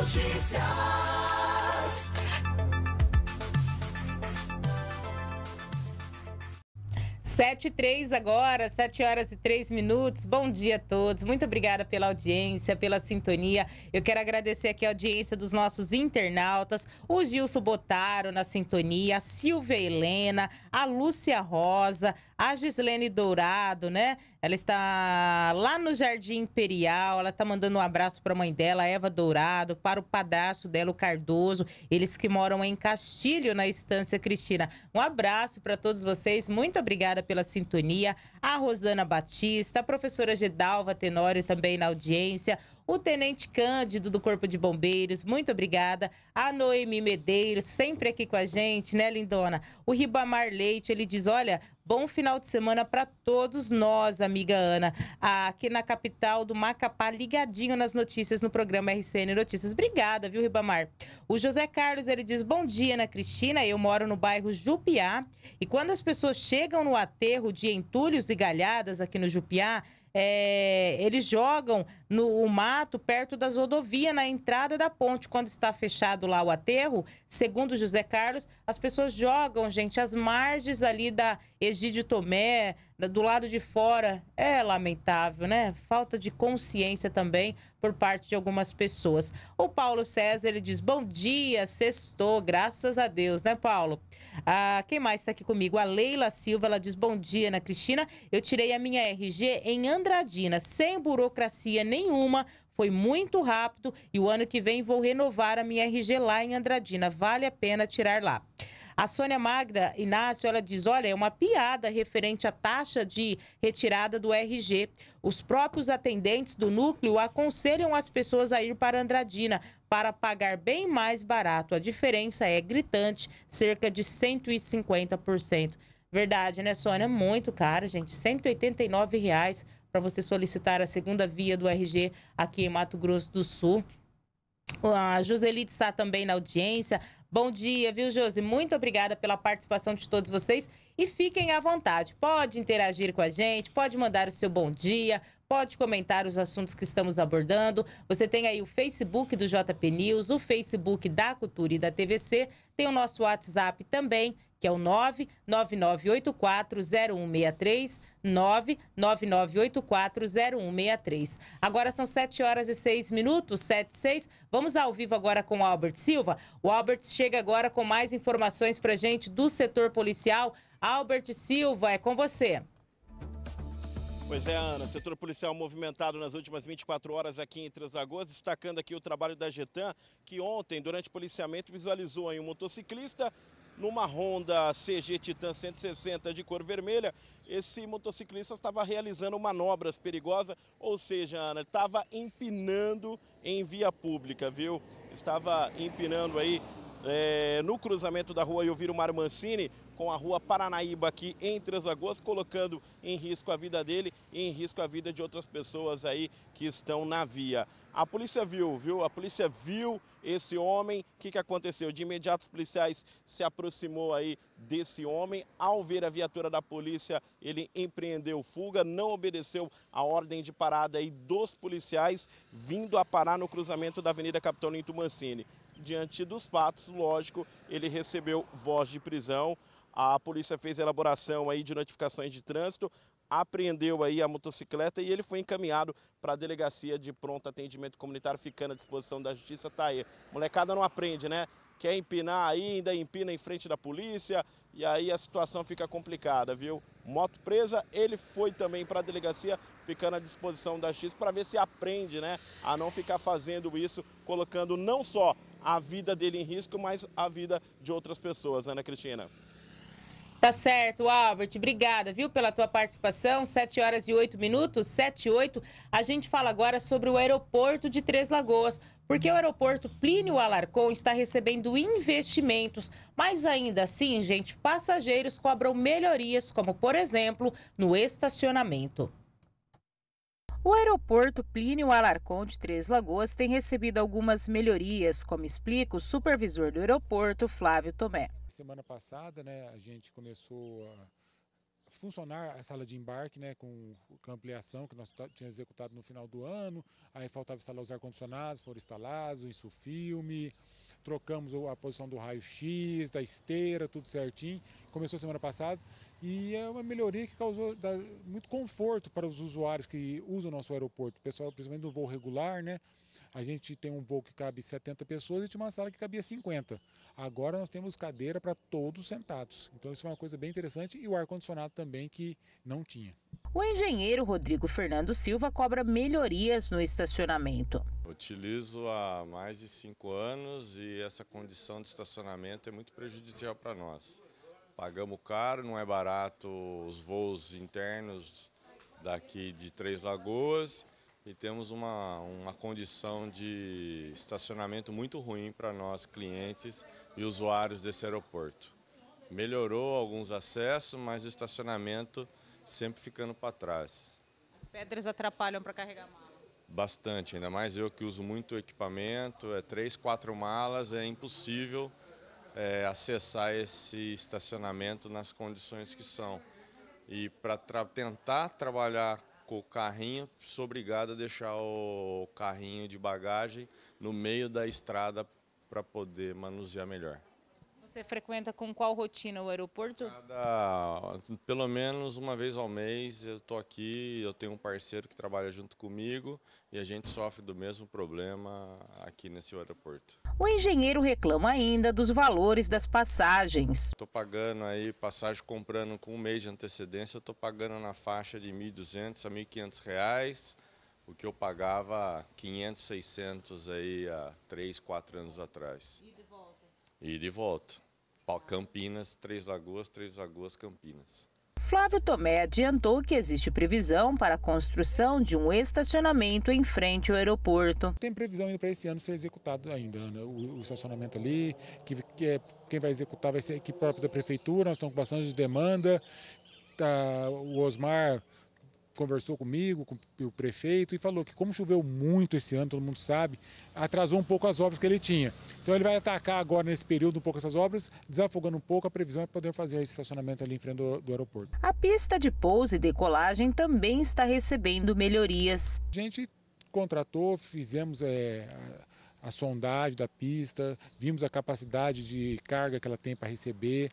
Notícias. Sete três agora, sete horas e três minutos. Bom dia a todos. Muito obrigada pela audiência, pela sintonia. Eu quero agradecer aqui a audiência dos nossos internautas, o Gilson Botaro na sintonia, a Silvia Helena, a Lúcia Rosa, a Gislene Dourado, né? Ela está lá no Jardim Imperial, ela está mandando um abraço para a mãe dela, Eva Dourado, para o padrasto dela, o Cardoso, eles que moram em Castilho, na Estância Cristina. Um abraço para todos vocês, muito obrigada pela sintonia. A Rosana Batista, a professora Gedalva Tenório também na audiência o Tenente Cândido do Corpo de Bombeiros, muito obrigada. A Noemi Medeiros, sempre aqui com a gente, né, lindona? O Ribamar Leite, ele diz: olha, Bom final de semana para todos nós, amiga Ana, aqui na capital do Macapá, ligadinho nas notícias no programa RCN Notícias. Obrigada, viu, Ribamar? O José Carlos, ele diz: Bom dia, Ana Cristina. Eu moro no bairro Jupiá e quando as pessoas chegam no aterro de entulhos e galhadas aqui no Jupiá, é, eles jogam no mato perto das rodovias, na entrada da ponte. Quando está fechado lá o aterro, segundo José Carlos, as pessoas jogam, gente, as margens ali da Egídio Tomé, do lado de fora. É lamentável, né? Falta de consciência também por parte de algumas pessoas. O Paulo César, ele diz, bom dia, sextou, graças a Deus, né, Paulo? Ah, quem mais está aqui comigo? A Leila Silva, ela diz, bom dia, Ana Cristina, eu tirei a minha RG em Andradina, sem burocracia nem nenhuma, foi muito rápido e o ano que vem vou renovar a minha RG lá em Andradina. Vale a pena tirar lá. A Sônia Magra, Inácio, ela diz: olha, é uma piada referente à taxa de retirada do RG. Os próprios atendentes do núcleo aconselham as pessoas a ir para Andradina para pagar bem mais barato. A diferença é gritante, cerca de 150%. Verdade, né, Sônia? Muito caro, gente. R$ 189,00 para você solicitar a segunda via do RG aqui em Mato Grosso do Sul. A Joselite está também na audiência. Bom dia, viu, Josi? Muito obrigada pela participação de todos vocês e fiquem à vontade. Pode interagir com a gente, pode mandar o seu bom dia, Pode comentar os assuntos que estamos abordando. Você tem aí o Facebook do JP News, o Facebook da Cultura e da TVC. Tem o nosso WhatsApp também, que é o 999840163, 999840163. Agora são 7 horas e 6 minutos, 7 e 6. Vamos ao vivo agora com o Albert Silva. O Albert chega agora com mais informações para gente do setor policial. Albert Silva, é com você. Pois é, Ana, setor policial movimentado nas últimas 24 horas aqui em Três Lagoas, destacando aqui o trabalho da Getan, que ontem, durante o policiamento, visualizou aí um motociclista numa Honda CG Titan 160 de cor vermelha, esse motociclista estava realizando manobras perigosas, ou seja, Ana, estava empinando em via pública, viu? Estava empinando aí é, no cruzamento da rua Mar Mancini com a rua Paranaíba aqui em Três Lagoas, colocando em risco a vida dele e em risco a vida de outras pessoas aí que estão na via. A polícia viu, viu? A polícia viu esse homem. O que, que aconteceu? De imediato os policiais se aproximou aí desse homem. Ao ver a viatura da polícia, ele empreendeu fuga, não obedeceu a ordem de parada aí dos policiais, vindo a parar no cruzamento da Avenida Capitão Linto Mancini. Diante dos fatos, lógico, ele recebeu voz de prisão. A polícia fez elaboração aí de notificações de trânsito, apreendeu aí a motocicleta e ele foi encaminhado para a delegacia de pronto atendimento comunitário, ficando à disposição da justiça. Tá aí. Molecada não aprende, né? Quer empinar ainda empina em frente da polícia e aí a situação fica complicada, viu? Moto presa, ele foi também para a delegacia, ficando à disposição da justiça para ver se aprende, né? A não ficar fazendo isso, colocando não só a vida dele em risco, mas a vida de outras pessoas, Ana Cristina. Tá certo, Albert. Obrigada, viu, pela tua participação. 7 horas e 8 minutos, 7 e 8. A gente fala agora sobre o aeroporto de Três Lagoas, porque o aeroporto Plínio Alarcon está recebendo investimentos, mas ainda assim, gente, passageiros cobram melhorias, como, por exemplo, no estacionamento. O aeroporto Plínio Alarcón de Três Lagoas tem recebido algumas melhorias, como explica o supervisor do aeroporto, Flávio Tomé. Semana passada, né, a gente começou a funcionar a sala de embarque, né, com, com a ampliação que nós tínhamos executado no final do ano, aí faltava instalar os ar-condicionados, foram instalados, o insufilme, trocamos a posição do raio-x, da esteira, tudo certinho, começou semana passada, e é uma melhoria que causou muito conforto para os usuários que usam o nosso aeroporto. O pessoal, principalmente do voo regular, né? A gente tem um voo que cabe 70 pessoas e tinha uma sala que cabia 50. Agora nós temos cadeira para todos sentados. Então isso é uma coisa bem interessante e o ar-condicionado também que não tinha. O engenheiro Rodrigo Fernando Silva cobra melhorias no estacionamento. Utilizo há mais de cinco anos e essa condição de estacionamento é muito prejudicial para nós. Pagamos caro, não é barato os voos internos daqui de Três Lagoas e temos uma, uma condição de estacionamento muito ruim para nós, clientes e usuários desse aeroporto. Melhorou alguns acessos, mas o estacionamento sempre ficando para trás. As pedras atrapalham para carregar mala? Bastante, ainda mais eu que uso muito equipamento, é três, quatro malas, é impossível é, acessar esse estacionamento nas condições que são. E para tra tentar trabalhar com o carrinho, sou obrigado a deixar o carrinho de bagagem no meio da estrada para poder manusear melhor. Você frequenta com qual rotina o aeroporto? Cada, pelo menos uma vez ao mês eu estou aqui, eu tenho um parceiro que trabalha junto comigo e a gente sofre do mesmo problema aqui nesse aeroporto. O engenheiro reclama ainda dos valores das passagens. Estou pagando aí passagem comprando com um mês de antecedência, eu estou pagando na faixa de 1.200 a 1.500 reais o que eu pagava 500, 600 aí há 3, 4 anos atrás. E de volta? E de volta. Campinas, Três Lagoas, Três Lagoas, Campinas. Flávio Tomé adiantou que existe previsão para a construção de um estacionamento em frente ao aeroporto. Tem previsão ainda para esse ano ser executado ainda, né? o, o, estacionamento ali, que, que é, quem vai executar vai ser a equipe própria da prefeitura, nós estamos com bastante demanda, tá, o Osmar conversou comigo, com o prefeito, e falou que como choveu muito esse ano, todo mundo sabe, atrasou um pouco as obras que ele tinha. Então ele vai atacar agora nesse período um pouco essas obras, desafogando um pouco, a previsão é poder fazer esse estacionamento ali em frente do, do aeroporto. A pista de pouso e decolagem também está recebendo melhorias. A gente contratou, fizemos é, a, sondagem da pista, vimos a capacidade de carga que ela tem para receber,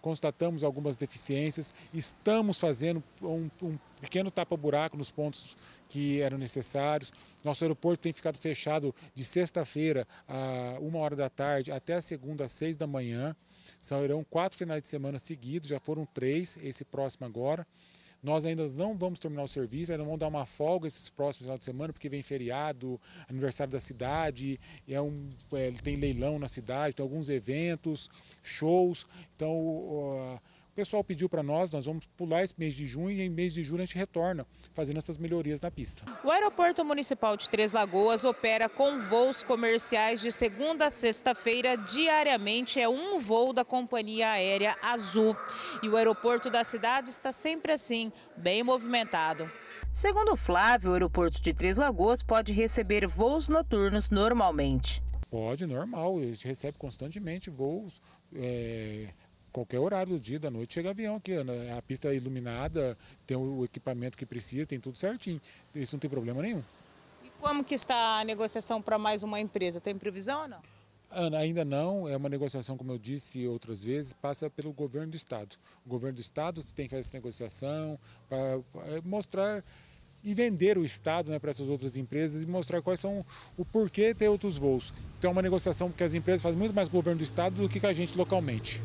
constatamos algumas deficiências, estamos fazendo um, um pequeno tapa-buraco nos pontos que eram necessários. Nosso aeroporto tem ficado fechado de sexta-feira a uma hora da tarde até a segunda às seis da manhã. Serão quatro finais de semana seguidos, já foram três, esse próximo agora. Nós ainda não vamos terminar o serviço, ainda vamos dar uma folga esses próximos final de semana, porque vem feriado, aniversário da cidade, é um, é, tem leilão na cidade, tem alguns eventos, shows. Então, uh, pessoal pediu para nós, nós vamos pular esse mês de junho e em mês de julho a gente retorna fazendo essas melhorias na pista. O Aeroporto Municipal de Três Lagoas opera com voos comerciais de segunda a sexta-feira diariamente. É um voo da companhia aérea Azul. E o aeroporto da cidade está sempre assim, bem movimentado. Segundo Flávio, o aeroporto de Três Lagoas pode receber voos noturnos normalmente. Pode, normal. A gente recebe constantemente voos. É qualquer horário do dia, da noite, chega avião aqui. Né, a pista é iluminada, tem o equipamento que precisa, tem tudo certinho. Isso não tem problema nenhum. E como que está a negociação para mais uma empresa? Tem previsão ou não? Ana, ainda não. É uma negociação, como eu disse outras vezes, passa pelo governo do Estado. O governo do Estado tem que fazer essa negociação para é, mostrar e vender o Estado né, para essas outras empresas e mostrar quais são o porquê ter outros voos. Então é uma negociação que as empresas fazem muito mais com o governo do Estado do que com a gente localmente.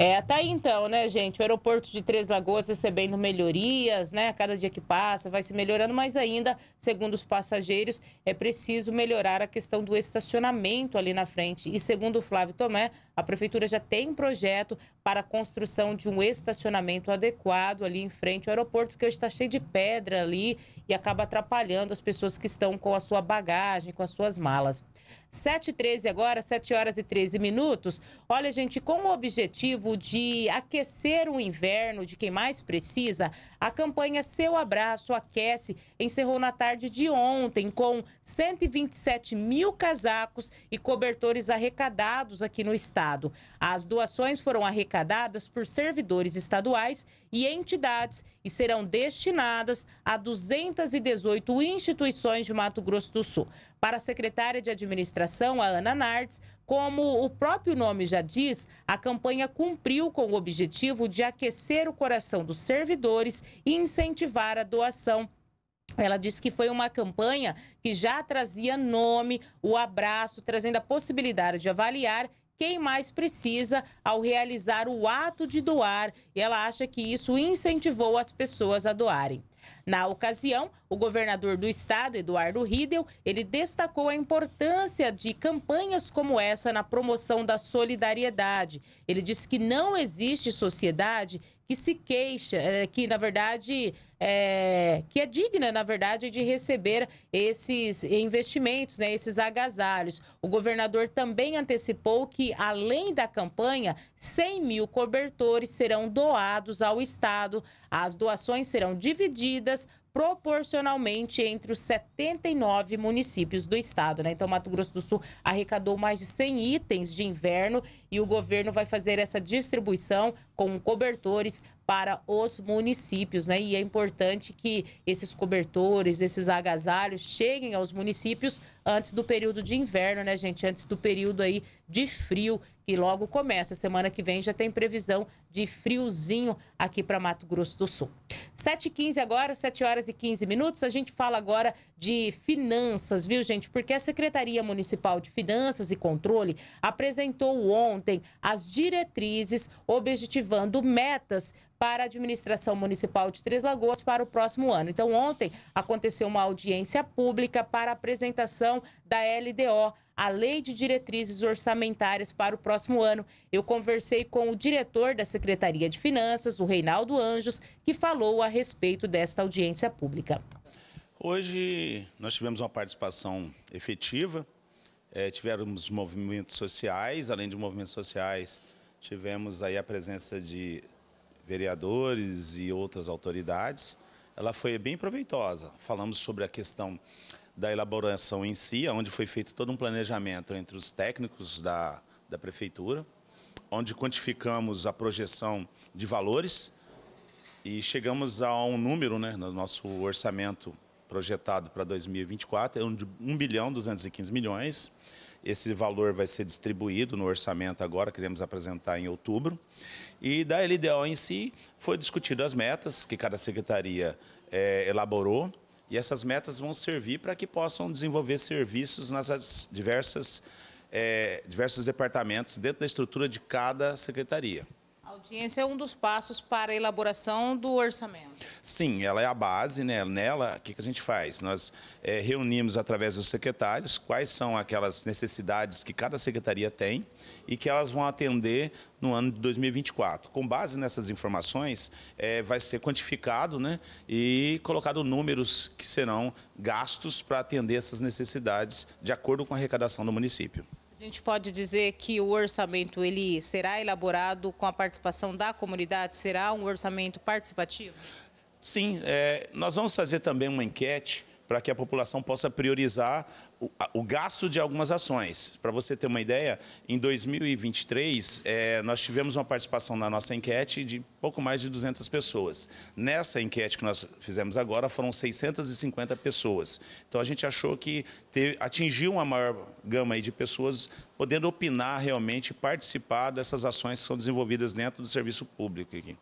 É, tá aí então, né, gente? O aeroporto de Três Lagoas recebendo melhorias, né? A cada dia que passa vai se melhorando, mas ainda, segundo os passageiros, é preciso melhorar a questão do estacionamento ali na frente. E segundo o Flávio Tomé, a prefeitura já tem projeto para a construção de um estacionamento adequado ali em frente ao aeroporto, porque hoje está cheio de pedra ali e acaba atrapalhando as pessoas que estão com a sua bagagem, com as suas malas. 7 h 13 agora, 7 horas e 13 minutos. Olha, gente, com o objetivo de aquecer o inverno de quem mais precisa, a campanha Seu Abraço Aquece encerrou na tarde de ontem com 127 mil casacos e cobertores arrecadados aqui no estado. As doações foram arrecadadas arrecadadas por servidores estaduais e entidades e serão destinadas a 218 instituições de Mato Grosso do Sul. Para a secretária de Administração, a Ana Nardes, como o próprio nome já diz, a campanha cumpriu com o objetivo de aquecer o coração dos servidores e incentivar a doação ela disse que foi uma campanha que já trazia nome, o abraço, trazendo a possibilidade de avaliar quem mais precisa ao realizar o ato de doar e ela acha que isso incentivou as pessoas a doarem. Na ocasião, o governador do estado, Eduardo Riedel, ele destacou a importância de campanhas como essa na promoção da solidariedade. Ele disse que não existe sociedade que se queixa, é, que na verdade é, que é digna, na verdade, de receber esses investimentos, né, esses agasalhos. O governador também antecipou que, além da campanha, 100 mil cobertores serão doados ao Estado. As doações serão divididas proporcionalmente entre os 79 municípios do estado. Né? Então, Mato Grosso do Sul arrecadou mais de 100 itens de inverno e o governo vai fazer essa distribuição com cobertores para os municípios, né? E é importante que esses cobertores, esses agasalhos cheguem aos municípios antes do período de inverno, né, gente? Antes do período aí de frio que logo começa. Semana que vem já tem previsão de friozinho aqui para Mato Grosso do Sul. 7h15 agora, 7 horas e 15 minutos. A gente fala agora de finanças, viu, gente? Porque a Secretaria Municipal de Finanças e Controle apresentou ontem ontem as diretrizes objetivando metas para a administração municipal de Três Lagoas para o próximo ano. Então, ontem aconteceu uma audiência pública para apresentação da LDO, a Lei de Diretrizes Orçamentárias para o próximo ano. Eu conversei com o diretor da Secretaria de Finanças, o Reinaldo Anjos, que falou a respeito desta audiência pública. Hoje nós tivemos uma participação efetiva é, tivemos movimentos sociais, além de movimentos sociais, tivemos aí a presença de vereadores e outras autoridades. Ela foi bem proveitosa. Falamos sobre a questão da elaboração em si, onde foi feito todo um planejamento entre os técnicos da, da prefeitura, onde quantificamos a projeção de valores e chegamos a um número né, no nosso orçamento projetado para 2024 é um de 1 bilhão 215 milhões. Esse valor vai ser distribuído no orçamento agora, queremos apresentar em outubro. E da LDO em si, foi discutido as metas que cada secretaria é, elaborou e essas metas vão servir para que possam desenvolver serviços nas diversas, é, diversos departamentos dentro da estrutura de cada secretaria audiência é um dos passos para a elaboração do orçamento. Sim, ela é a base, né? Nela, o que, que a gente faz? Nós é, reunimos através dos secretários quais são aquelas necessidades que cada secretaria tem e que elas vão atender no ano de 2024. Com base nessas informações, é, vai ser quantificado né, e colocado números que serão gastos para atender essas necessidades de acordo com a arrecadação do município. A gente pode dizer que o orçamento ele será elaborado com a participação da comunidade, será um orçamento participativo? Sim, é, nós vamos fazer também uma enquete para que a população possa priorizar o, o gasto de algumas ações. Para você ter uma ideia, em 2023, é, eh, nós tivemos uma participação na nossa enquete de pouco mais de 200 pessoas. Nessa enquete que nós fizemos agora, foram 650 pessoas. Então, a gente achou que teve, atingiu uma maior gama de pessoas podendo opinar realmente, participar dessas ações que são desenvolvidas dentro do serviço público aqui.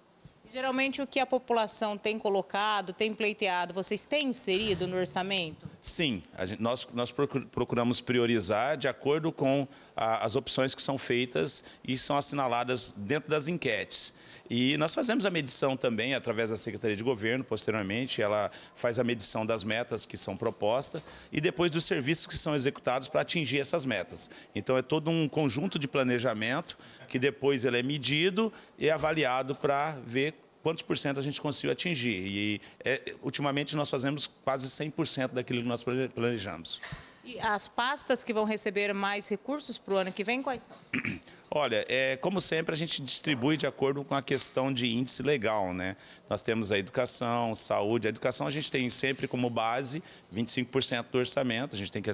Geralmente o que a população tem colocado, tem pleiteado, vocês têm inserido no orçamento? Sim, gente, nós, nós procuramos priorizar de acordo com a, as opções que são feitas e são assinaladas dentro das enquetes. E nós fazemos a medição também através da Secretaria de Governo, posteriormente, ela faz a medição das metas que são propostas e depois dos serviços que são executados para atingir essas metas. Então é todo um conjunto de planejamento que depois ele é medido e avaliado para ver quantos por cento a gente conseguiu atingir. E é, ultimamente nós fazemos quase 100% daquilo que nós planejamos. E as pastas que vão receber mais recursos para o ano que vem, quais são? Olha, é, como sempre, a gente distribui de acordo com a questão de índice legal, né? Nós temos a educação, saúde. A educação a gente tem sempre como base 25% do orçamento, a gente tem que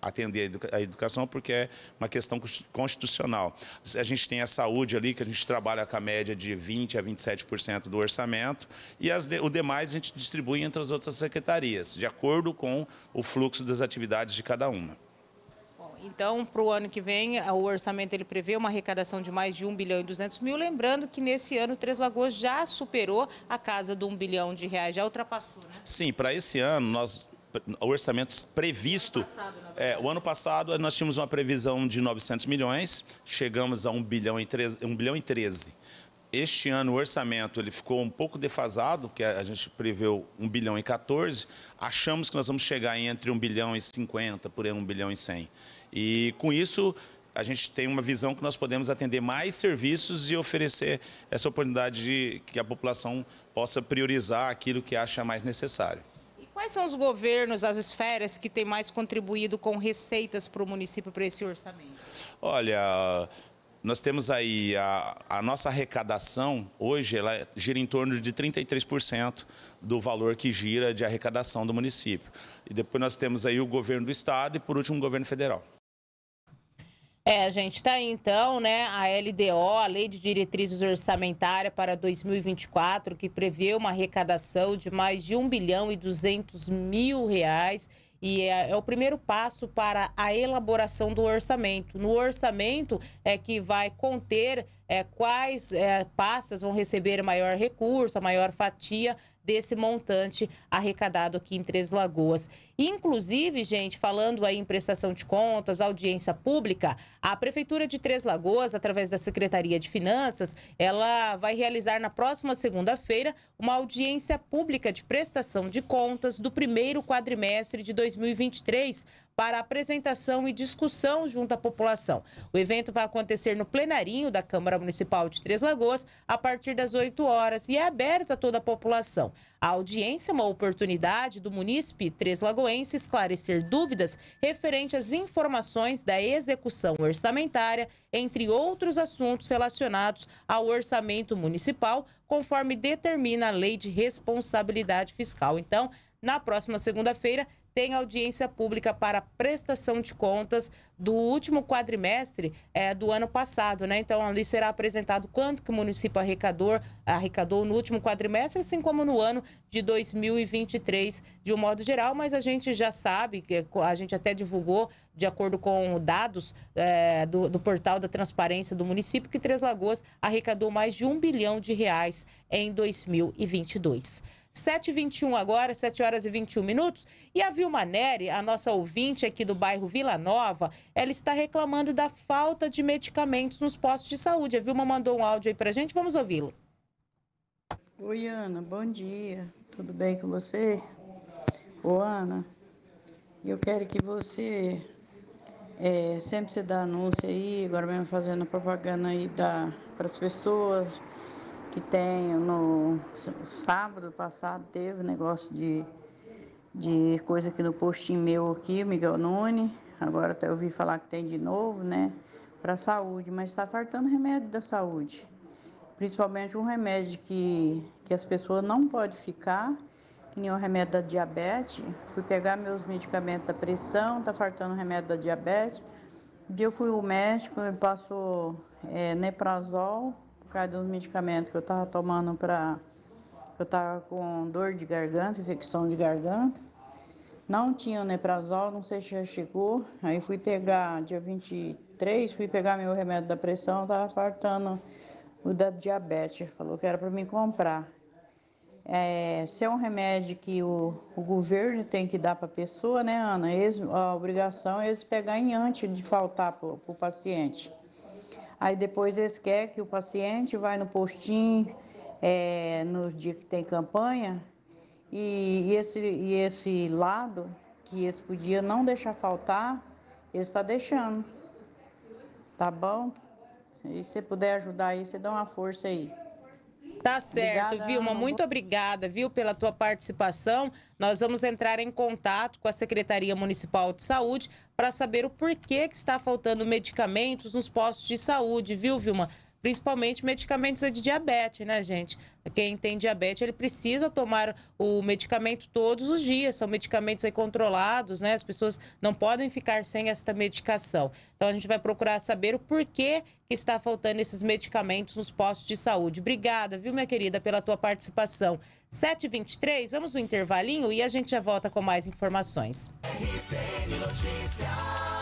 atender a educação porque é uma questão constitucional. A gente tem a saúde ali, que a gente trabalha com a média de 20% a 27% do orçamento, e as, o demais a gente distribui entre as outras secretarias, de acordo com o fluxo das atividades de cada uma. Então, para o ano que vem, o orçamento ele prevê uma arrecadação de mais de 1 bilhão e 200 mil. Lembrando que nesse ano, Três Lagoas já superou a casa do 1 bilhão de reais, já ultrapassou. Né? Sim, para esse ano, nós o orçamento previsto. O ano, passado, né? é, o ano passado nós tínhamos uma previsão de 900 milhões, chegamos a 1 bilhão e 13. 1 bilhão e 13. Este ano o orçamento ele ficou um pouco defasado, que a gente preveu 1 bilhão e 14, achamos que nós vamos chegar entre 1 bilhão e 50, por aí 1 bilhão e 100. E com isso, a gente tem uma visão que nós podemos atender mais serviços e oferecer essa oportunidade de que a população possa priorizar aquilo que acha mais necessário. E quais são os governos, as esferas que têm mais contribuído com receitas para o município, para esse orçamento? Olha, nós temos aí a, a, nossa arrecadação, hoje ela gira em torno de 33% do valor que gira de arrecadação do município. E depois nós temos aí o governo do estado e, por último, o governo federal. É, gente, tá aí então, né, a LDO, a Lei de Diretrizes Orçamentária para 2024, que prevê uma arrecadação de mais de 1 bilhão e 200 mil reais e é, é, o primeiro passo para a elaboração do orçamento. No orçamento é que vai conter é, quais é, pastas vão receber maior recurso, a maior fatia desse montante arrecadado aqui em Três Lagoas. Inclusive, gente, falando aí em prestação de contas, audiência pública, a Prefeitura de Três Lagoas, através da Secretaria de Finanças, ela vai realizar na próxima segunda-feira uma audiência pública de prestação de contas do primeiro quadrimestre de 2023 para apresentação e discussão junto à população. O evento vai acontecer no plenarinho da Câmara Municipal de Três Lagoas a partir das 8 horas e é aberto a toda a população. A audiência é uma oportunidade do munícipe Três Lagoense esclarecer dúvidas referente às informações da execução orçamentária, entre outros assuntos relacionados ao orçamento municipal, conforme determina a Lei de Responsabilidade Fiscal. Então, na próxima segunda-feira, tem audiência pública para prestação de contas do último quadrimestre é, do ano passado, né? Então ali será apresentado quanto que o município arrecadou, arrecadou no último quadrimestre, assim como no ano de 2023, de um modo geral, mas a gente já sabe, que a gente até divulgou, de acordo com dados é, do, do portal da transparência do município, que Três Lagoas arrecadou mais de um bilhão de reais em 2022. 7h21 agora, 7 horas e 21 minutos. E a Vilma Neri, a nossa ouvinte aqui do bairro Vila Nova, ela está reclamando da falta de medicamentos nos postos de saúde. A Vilma mandou um áudio aí pra gente, vamos ouvi-lo. Oi, Ana, bom dia. Tudo bem com você? Ô, Ana, eu quero que você é, sempre se dá anúncio aí, agora mesmo fazendo propaganda aí para as pessoas, que tem no sábado passado teve negócio de, de coisa aqui no postinho meu aqui, Miguel Nune. Agora até ouvi falar que tem de novo, né? Para saúde, mas está faltando remédio da saúde. Principalmente um remédio que, que as pessoas não podem ficar, que nem o remédio da diabetes. Fui pegar meus medicamentos da pressão, está faltando remédio da diabetes. e eu fui o médico, ele passou é, neprazol, por causa dos medicamentos que eu tava tomando para eu tava com dor de garganta, infecção de garganta. Não tinha neprazol, não sei se já chegou. Aí fui pegar dia 23, fui pegar meu remédio da pressão, tava faltando o da diabetes. Falou que era para mim comprar. É, se é um remédio que o, o governo tem que dar para a pessoa, né, Ana? Eles, a obrigação é eles pegar em antes de faltar para o paciente. Aí depois eles querem que o paciente vá no postinho, é, nos dias que tem campanha, e, esse, e esse lado que eles podiam não deixar faltar, eles estão tá deixando. Tá bom? E se puder ajudar aí, você dá uma força aí. Tá certo, obrigada, Vilma. Muito obrigada, viu, pela tua participação. Nós vamos entrar em contato com a Secretaria Municipal de Saúde para saber o porquê que está faltando medicamentos nos postos de saúde, viu, Vilma? principalmente medicamentos de diabetes, né, gente? Quem tem diabetes, ele precisa tomar o medicamento todos os dias, são medicamentos controlados, né? As pessoas não podem ficar sem essa medicação. Então a gente vai procurar saber o porquê que está faltando esses medicamentos nos postos de saúde. Obrigada, viu, minha querida, pela tua participação. 7h23, vamos no intervalinho e a gente já volta com mais informações. RCN Notícias.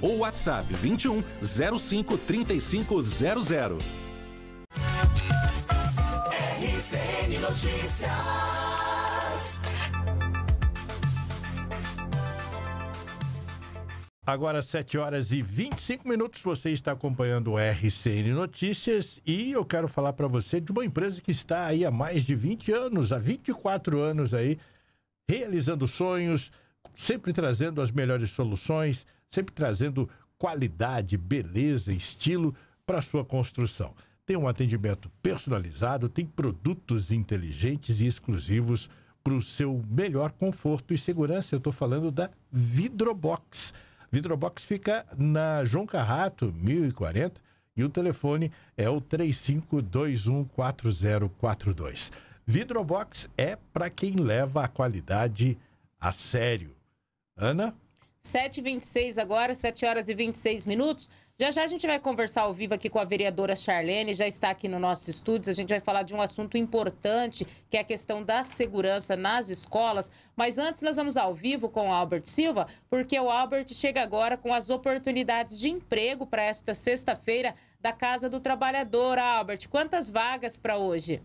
ou WhatsApp 21 05 3500. RCN Notícias. Agora 7 horas e 25 minutos, você está acompanhando o RCN Notícias e eu quero falar para você de uma empresa que está aí há mais de 20 anos, há 24 anos aí, realizando sonhos, sempre trazendo as melhores soluções, sempre trazendo qualidade, beleza, estilo para sua construção. Tem um atendimento personalizado, tem produtos inteligentes e exclusivos para o seu melhor conforto e segurança. Eu estou falando da Vidrobox. Vidrobox fica na João Carrato, 1040, e o telefone é o 35214042. Vidrobox é para quem leva a qualidade a sério. Ana? 7h26 agora, 7 horas e 26 minutos. Já já a gente vai conversar ao vivo aqui com a vereadora Charlene, já está aqui no nossos estúdios. A gente vai falar de um assunto importante, que é a questão da segurança nas escolas. Mas antes, nós vamos ao vivo com o Albert Silva, porque o Albert chega agora com as oportunidades de emprego para esta sexta-feira da Casa do Trabalhador. Albert, quantas vagas para hoje?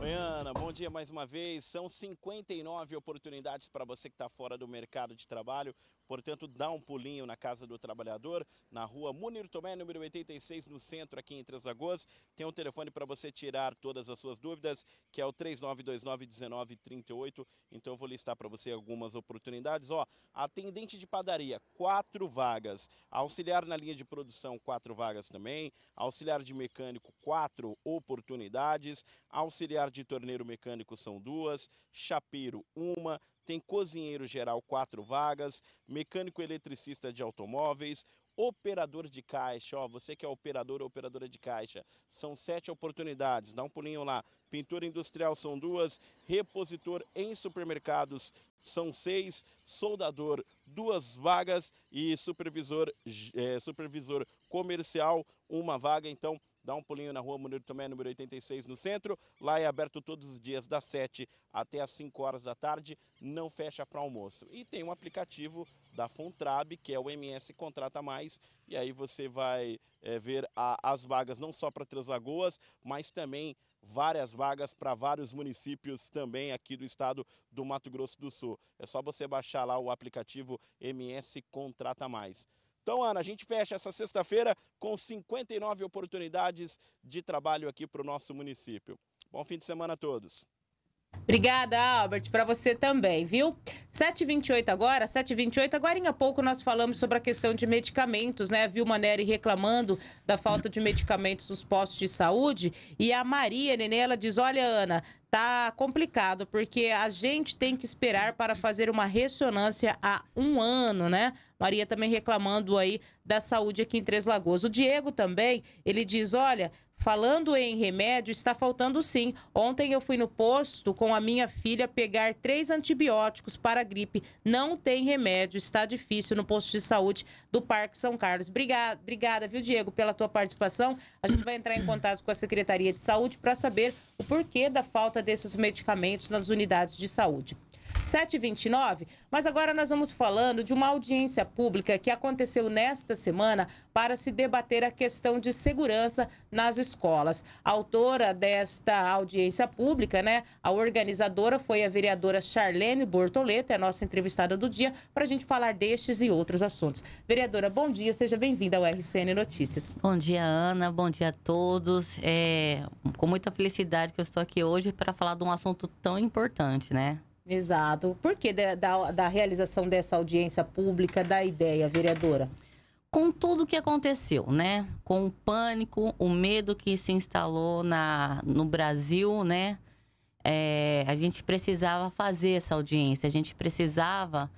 Oi, Ana, bom dia mais uma vez. São 59 oportunidades para você que está fora do mercado de trabalho. Portanto, dá um pulinho na Casa do Trabalhador, na rua Munir Tomé, número 86, no centro, aqui em Três Lagoas. Tem um telefone para você tirar todas as suas dúvidas, que é o 3929-1938. Então, eu vou listar para você algumas oportunidades. Ó, atendente de padaria, quatro vagas. Auxiliar na linha de produção, quatro vagas também. Auxiliar de mecânico, quatro oportunidades. Auxiliar de torneiro mecânico são duas, chapeiro uma, tem cozinheiro geral quatro vagas, mecânico eletricista de automóveis, operador de caixa, ó, você que é operador ou operadora de caixa, são sete oportunidades, dá um pulinho lá. Pintura industrial são duas, repositor em supermercados são seis, soldador duas vagas e supervisor, é, supervisor comercial uma vaga. Então dá um pulinho na rua Munir Tomé, número 86, no centro. Lá é aberto todos os dias, das 7 até as 5 horas da tarde, não fecha para almoço. E tem um aplicativo da Fontrab, que é o MS Contrata Mais, e aí você vai é, ver a, as vagas não só para Três Lagoas, mas também várias vagas para vários municípios também aqui do estado do Mato Grosso do Sul. É só você baixar lá o aplicativo MS Contrata Mais. Então, Ana, a gente fecha essa sexta-feira com 59 oportunidades de trabalho aqui para o nosso município. Bom fim de semana a todos. Obrigada, Albert, para você também, viu? 7h28 agora, 7h28, agora em pouco nós falamos sobre a questão de medicamentos, né? Viu, Vilma reclamando da falta de medicamentos nos postos de saúde e a Maria Nenê, ela diz, olha, Ana, tá complicado, porque a gente tem que esperar para fazer uma ressonância há um ano, né? Maria também reclamando aí da saúde aqui em Três Lagoas. O Diego também, ele diz, olha, Falando em remédio, está faltando sim. Ontem eu fui no posto com a minha filha pegar três antibióticos para gripe. Não tem remédio, está difícil no posto de saúde do Parque São Carlos. Obrigada, obrigada viu, Diego, pela tua participação. A gente vai entrar em contato com a Secretaria de Saúde para saber o porquê da falta desses medicamentos nas unidades de saúde. 7h29, mas agora nós vamos falando de uma audiência pública que aconteceu nesta semana para se debater a questão de segurança nas escolas. A autora desta audiência pública, né, a organizadora foi a vereadora Charlene Bortoleta, é a nossa entrevistada do dia, para a gente falar destes e outros assuntos. Vereadora, bom dia, seja bem-vinda ao RCN Notícias. Bom dia, Ana, bom dia a todos. É com muita felicidade que eu estou aqui hoje para falar de um assunto tão importante, né? Exato. Por que da, da, da realização dessa audiência pública, da ideia, vereadora? Com tudo que aconteceu, né? Com o pânico, o medo que se instalou na, no Brasil, né? É, a gente precisava fazer essa audiência, a gente precisava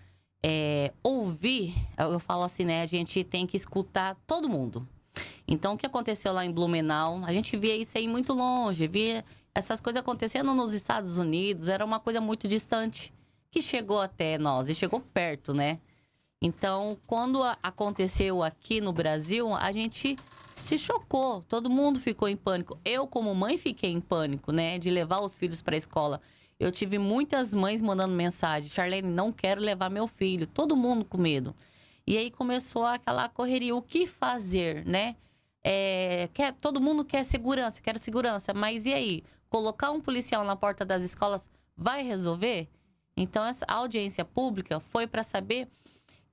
é, ouvir. Eu falo assim, né? A gente tem que escutar todo mundo. Então, o que aconteceu lá em Blumenau, a gente via isso aí muito longe, via essas coisas acontecendo nos Estados Unidos era uma coisa muito distante que chegou até nós e chegou perto, né? Então, quando aconteceu aqui no Brasil, a gente se chocou, todo mundo ficou em pânico. Eu, como mãe, fiquei em pânico, né? De levar os filhos para a escola. Eu tive muitas mães mandando mensagem: Charlene, não quero levar meu filho. Todo mundo com medo. E aí começou aquela correria: o que fazer, né? É, quer, todo mundo quer segurança, quero segurança, mas e aí? colocar um policial na porta das escolas vai resolver? Então, essa audiência pública foi para saber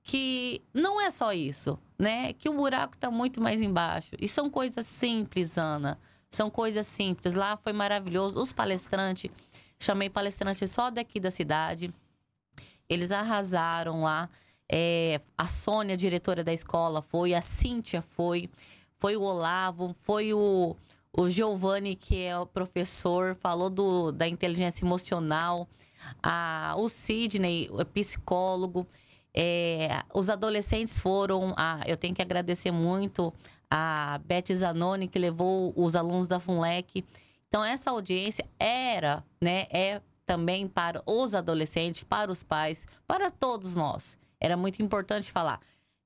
que não é só isso, né? Que o buraco está muito mais embaixo. E são coisas simples, Ana. São coisas simples. Lá foi maravilhoso. Os palestrantes, chamei palestrantes só daqui da cidade. Eles arrasaram lá. É, a Sônia, diretora da escola, foi, a Cíntia foi, foi o Olavo, foi o, o Giovanni, que é o professor, falou do, da inteligência emocional. A, o Sidney, o psicólogo. É, os adolescentes foram. A, eu tenho que agradecer muito a Beth Zanoni, que levou os alunos da FUNLEC. Então, essa audiência era, né, é também para os adolescentes, para os pais, para todos nós. Era muito importante falar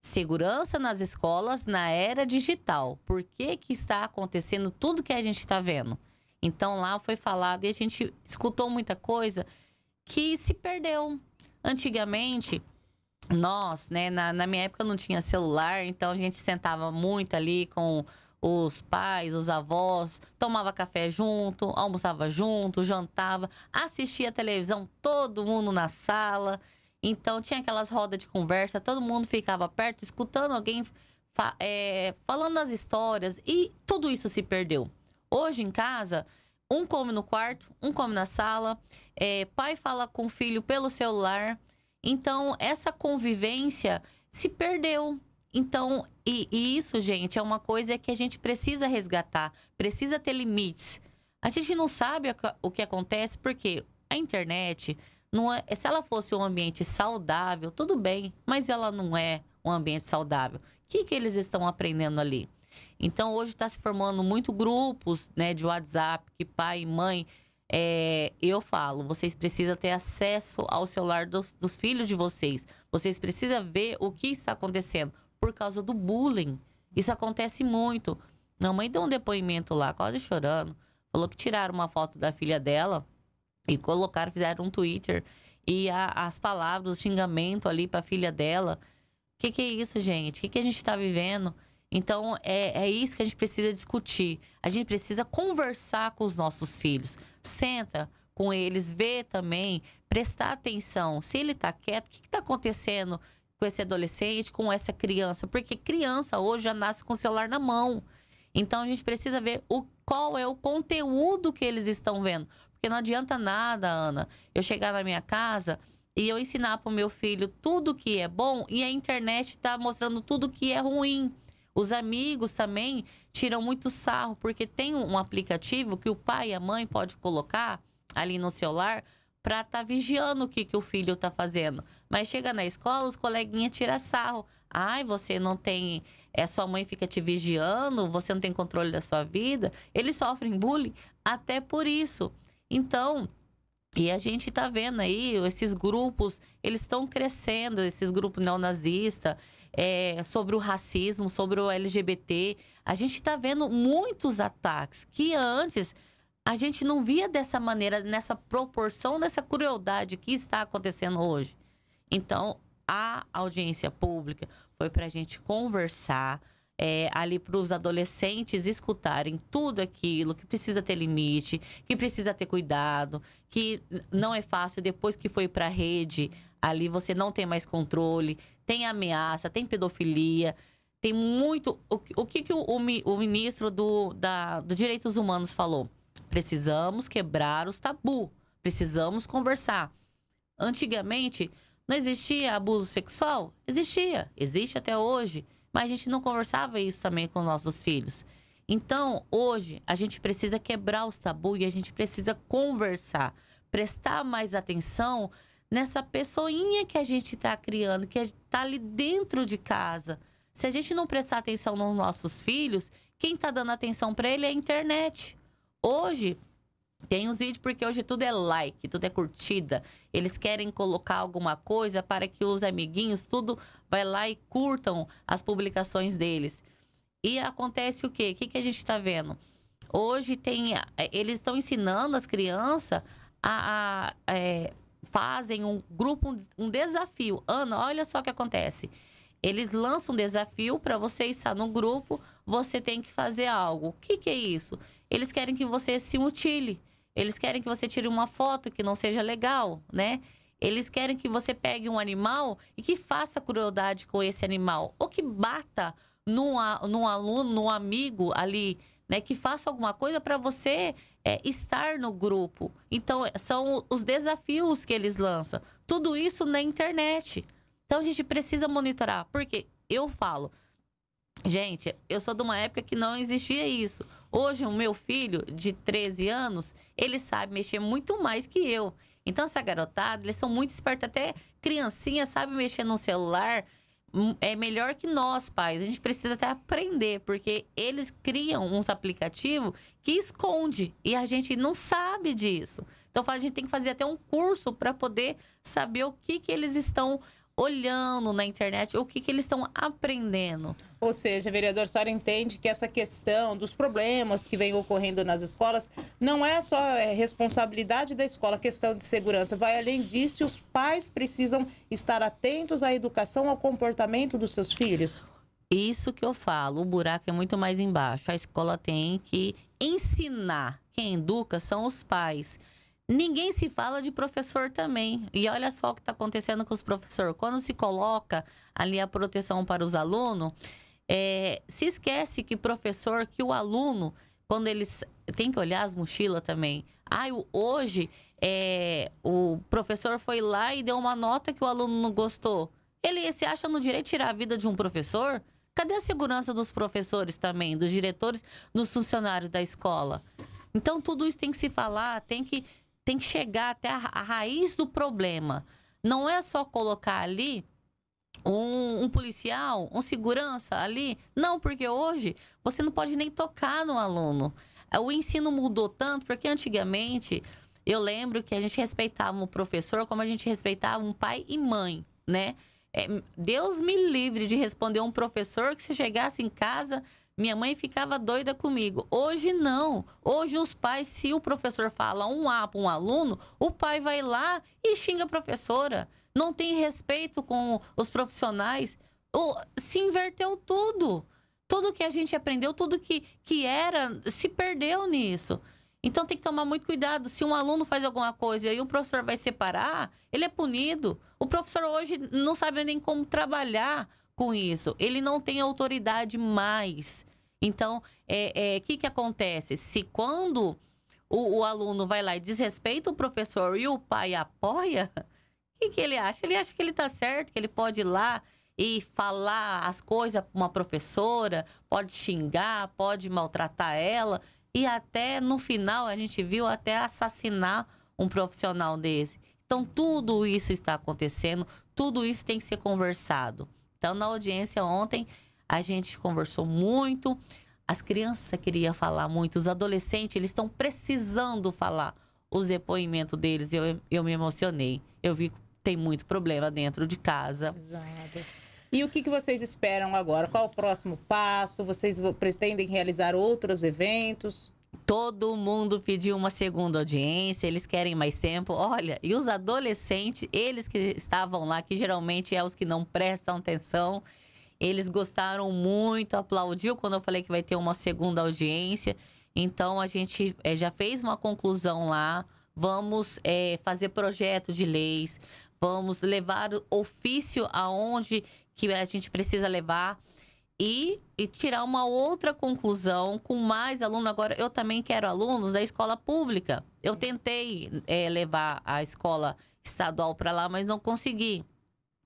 segurança nas escolas na era digital. Por que, que está acontecendo tudo que a gente está vendo? Então lá foi falado e a gente escutou muita coisa que se perdeu. Antigamente, nós, né, na, na minha época não tinha celular, então a gente sentava muito ali com os pais, os avós, tomava café junto, almoçava junto, jantava, assistia televisão todo mundo na sala. Então tinha aquelas rodas de conversa, todo mundo ficava perto, escutando alguém fa é, falando as histórias e tudo isso se perdeu. Hoje em casa, um come no quarto, um come na sala, é, pai fala com o filho pelo celular. Então essa convivência se perdeu. Então, e, e isso, gente, é uma coisa que a gente precisa resgatar, precisa ter limites. A gente não sabe o que acontece porque a internet, não é, se ela fosse um ambiente saudável, tudo bem, mas ela não é um ambiente saudável. O que, que eles estão aprendendo ali? Então, hoje está se formando muito grupos né, de WhatsApp que pai e mãe. É, eu falo, vocês precisam ter acesso ao celular dos, dos filhos de vocês. Vocês precisam ver o que está acontecendo por causa do bullying. Isso acontece muito. Minha mãe deu um depoimento lá, quase chorando. Falou que tiraram uma foto da filha dela e colocaram, fizeram um Twitter. E a, as palavras, o xingamento ali a filha dela. O que, que é isso, gente? O que, que a gente está vivendo? Então, é, é isso que a gente precisa discutir. A gente precisa conversar com os nossos filhos. Senta com eles, vê também, prestar atenção. Se ele está quieto, o que, que tá acontecendo? com esse adolescente, com essa criança, porque criança hoje já nasce com o celular na mão. Então a gente precisa ver o, qual é o conteúdo que eles estão vendo, porque não adianta nada, Ana, eu chegar na minha casa e eu ensinar pro meu filho tudo que é bom e a internet tá mostrando tudo que é ruim. Os amigos também tiram muito sarro, porque tem um aplicativo que o pai e a mãe pode colocar ali no celular para estar tá vigiando o que, que o filho está fazendo. Mas chega na escola, os coleguinhas tiram sarro. Ai, você não tem. É, sua mãe fica te vigiando, você não tem controle da sua vida. Eles sofrem bullying até por isso. Então, e a gente está vendo aí esses grupos, eles estão crescendo, esses grupos neonazistas, é, sobre o racismo, sobre o LGBT. A gente está vendo muitos ataques que antes a gente não via dessa maneira, nessa proporção, dessa crueldade que está acontecendo hoje. Então, a audiência pública foi para a gente conversar, é, ali para os adolescentes escutarem tudo aquilo que precisa ter limite, que precisa ter cuidado, que não é fácil depois que foi para a rede, ali você não tem mais controle, tem ameaça, tem pedofilia, tem muito. O, o que, que o, o, o ministro dos do Direitos Humanos falou? Precisamos quebrar os tabus, precisamos conversar. Antigamente, não existia abuso sexual? Existia, existe até hoje mas a gente não conversava isso também com nossos filhos. Então, hoje, a gente precisa quebrar os tabus e a gente precisa conversar, prestar mais atenção nessa pessoinha que a gente está criando, que está ali dentro de casa. Se a gente não prestar atenção nos nossos filhos, quem está dando atenção para ele é a internet. Hoje, tem os vídeos porque hoje tudo é like, tudo é curtida. Eles querem colocar alguma coisa para que os amiguinhos, tudo, vai lá e curtam as publicações deles. E acontece o quê? O que, que a gente está vendo? Hoje tem. Eh, eles estão ensinando as crianças a. a é, fazem um grupo, um, um desafio. Ana, olha só o que acontece. Eles lançam um desafio para você estar no grupo, você tem que fazer algo. O que, que é isso? Eles querem que você se mutile. Eles querem que você tire uma foto que não seja legal, né? Eles querem que você pegue um animal e que faça crueldade com esse animal. Ou que bata num, num aluno, num amigo ali, né? Que faça alguma coisa para você é, estar no grupo. Então, é, são os desafios que eles lançam. Tudo isso na internet. Então, a gente precisa monitorar. Porque eu falo, Gente, eu sou de uma época que não existia isso. Hoje, o meu filho de 13 anos, ele sabe mexer muito mais que eu. Então, essa garotada, eles são muito espertos. Até criancinha sabe mexer no celular. Hum, é melhor que nós, pais. A gente precisa até aprender, porque eles criam uns aplicativos que esconde e a gente não sabe disso. Então, a gente tem que fazer até um curso para poder saber o que, que eles estão olhando na internet o que, que eles estão aprendendo. Ou seja, vereador Sara entende que essa questão dos problemas que vem ocorrendo nas escolas não é só é, responsabilidade da escola, questão de segurança. Vai além disso, os pais precisam estar atentos à educação, ao comportamento dos seus filhos. Isso que eu falo, o buraco é muito mais embaixo. A escola tem que ensinar. Quem educa são os pais. Ninguém se fala de professor também. E olha só o que está acontecendo com os professores. Quando se coloca ali a proteção para os alunos, é, se esquece que professor, que o aluno, quando eles tem que olhar as mochilas também. Ah, hoje é, o professor foi lá e deu uma nota que o aluno não gostou. Ele se acha no direito de tirar a vida de um professor? Cadê a segurança dos professores também, dos diretores, dos funcionários da escola? Então, tudo isso tem que se falar, tem que tem que chegar até a, a raiz do problema. Não é só colocar ali um, um, policial, um segurança ali. Não, porque hoje você não pode nem tocar no aluno. É, o ensino mudou tanto, porque antigamente eu lembro que a gente respeitava um professor como a gente respeitava um pai e mãe, né? É, Deus me livre de responder um professor que se chegasse em casa minha mãe ficava doida comigo. Hoje não. Hoje os pais, se o professor fala um A para um aluno, o pai vai lá e xinga a professora. Não tem respeito com os profissionais. O, se inverteu tudo. Tudo que a gente aprendeu, tudo que, que era, se perdeu nisso. Então tem que tomar muito cuidado. Se um aluno faz alguma coisa e aí o professor vai separar, ele é punido. O professor hoje não sabe nem como trabalhar com isso. Ele não tem autoridade mais. Então, o é, é, que, que acontece? Se quando o, o, aluno vai lá e desrespeita o professor e o pai apoia, o que, que ele acha? Ele acha que ele está certo, que ele pode ir lá e falar as coisas para uma professora, pode xingar, pode maltratar ela e até no final a gente viu até assassinar um profissional desse. Então tudo isso está acontecendo, tudo isso tem que ser conversado. Então, na audiência ontem, a gente conversou muito. As crianças queriam falar muito, os adolescentes, eles estão precisando falar os depoimentos deles. Eu, eu me emocionei. Eu vi que tem muito problema dentro de casa. Exato. E o que, que vocês esperam agora? Qual o próximo passo? Vocês pretendem realizar outros eventos? Todo mundo pediu uma segunda audiência, eles querem mais tempo. Olha, e os adolescentes, eles que estavam lá, que geralmente é os que não prestam atenção, eles gostaram muito, aplaudiu quando eu falei que vai ter uma segunda audiência. Então a gente é, já fez uma conclusão lá. Vamos é, fazer projeto de leis, vamos levar o ofício aonde que a gente precisa levar e, e tirar uma outra conclusão com mais aluno. Agora, eu também quero alunos da escola pública. Eu tentei é, levar a escola estadual para lá, mas não consegui.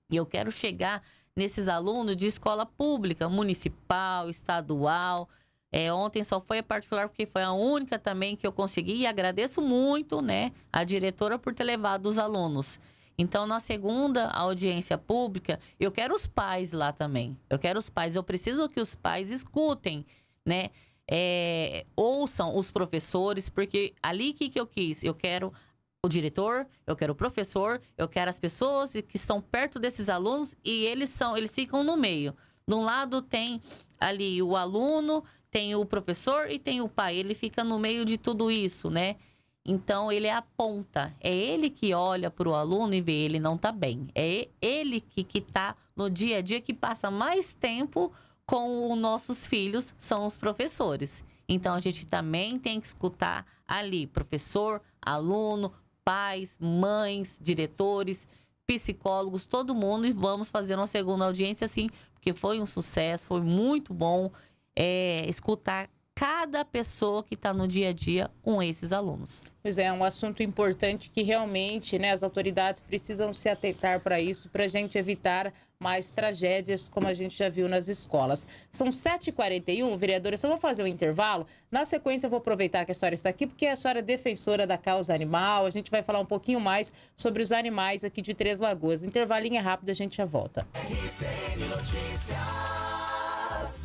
E eu quero chegar nesses alunos de escola pública, municipal, estadual. É, ontem só foi a particular, porque foi a única também que eu consegui. E agradeço muito né, a diretora por ter levado os alunos. Então, na segunda audiência pública, eu quero os pais lá também. Eu quero os pais. Eu preciso que os pais escutem, né? É, ouçam os professores, porque ali que, que eu quis? Eu quero o diretor, eu quero o professor, eu quero as pessoas que estão perto desses alunos e eles são, eles ficam no meio. De um lado tem ali o aluno, tem o professor e tem o pai. Ele fica no meio de tudo isso, né? Então ele aponta, é ele que olha para o aluno e vê ele não está bem. É ele que está no dia a dia que passa mais tempo com os nossos filhos, são os professores. Então a gente também tem que escutar ali professor, aluno, pais, mães, diretores, psicólogos, todo mundo e vamos fazer uma segunda audiência assim, porque foi um sucesso, foi muito bom é, escutar cada pessoa que está no dia a dia com esses alunos. Pois é, é um assunto importante que realmente né, as autoridades precisam se atentar para isso, para a gente evitar mais tragédias, como a gente já viu nas escolas. São 7h41, vereadora, eu só vou fazer um intervalo. Na sequência, eu vou aproveitar que a senhora está aqui, porque a senhora é defensora da causa animal. A gente vai falar um pouquinho mais sobre os animais aqui de Três Lagoas. Intervalinho é rápido, a gente já volta. RCN Notícias.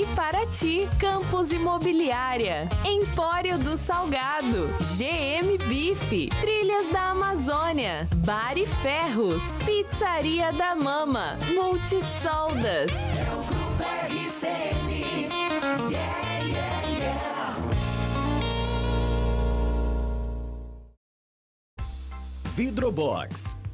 e Paraty, Campos Imobiliária, Empório do Salgado, GM Bife, Trilhas da Amazônia, Bar e Ferros, Pizzaria da Mama, Multisoldas. É o Grupo Yeah. Vidrobox,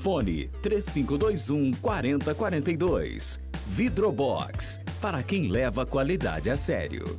Fone 3521 4042. Vidrobox. Para quem leva a qualidade a sério.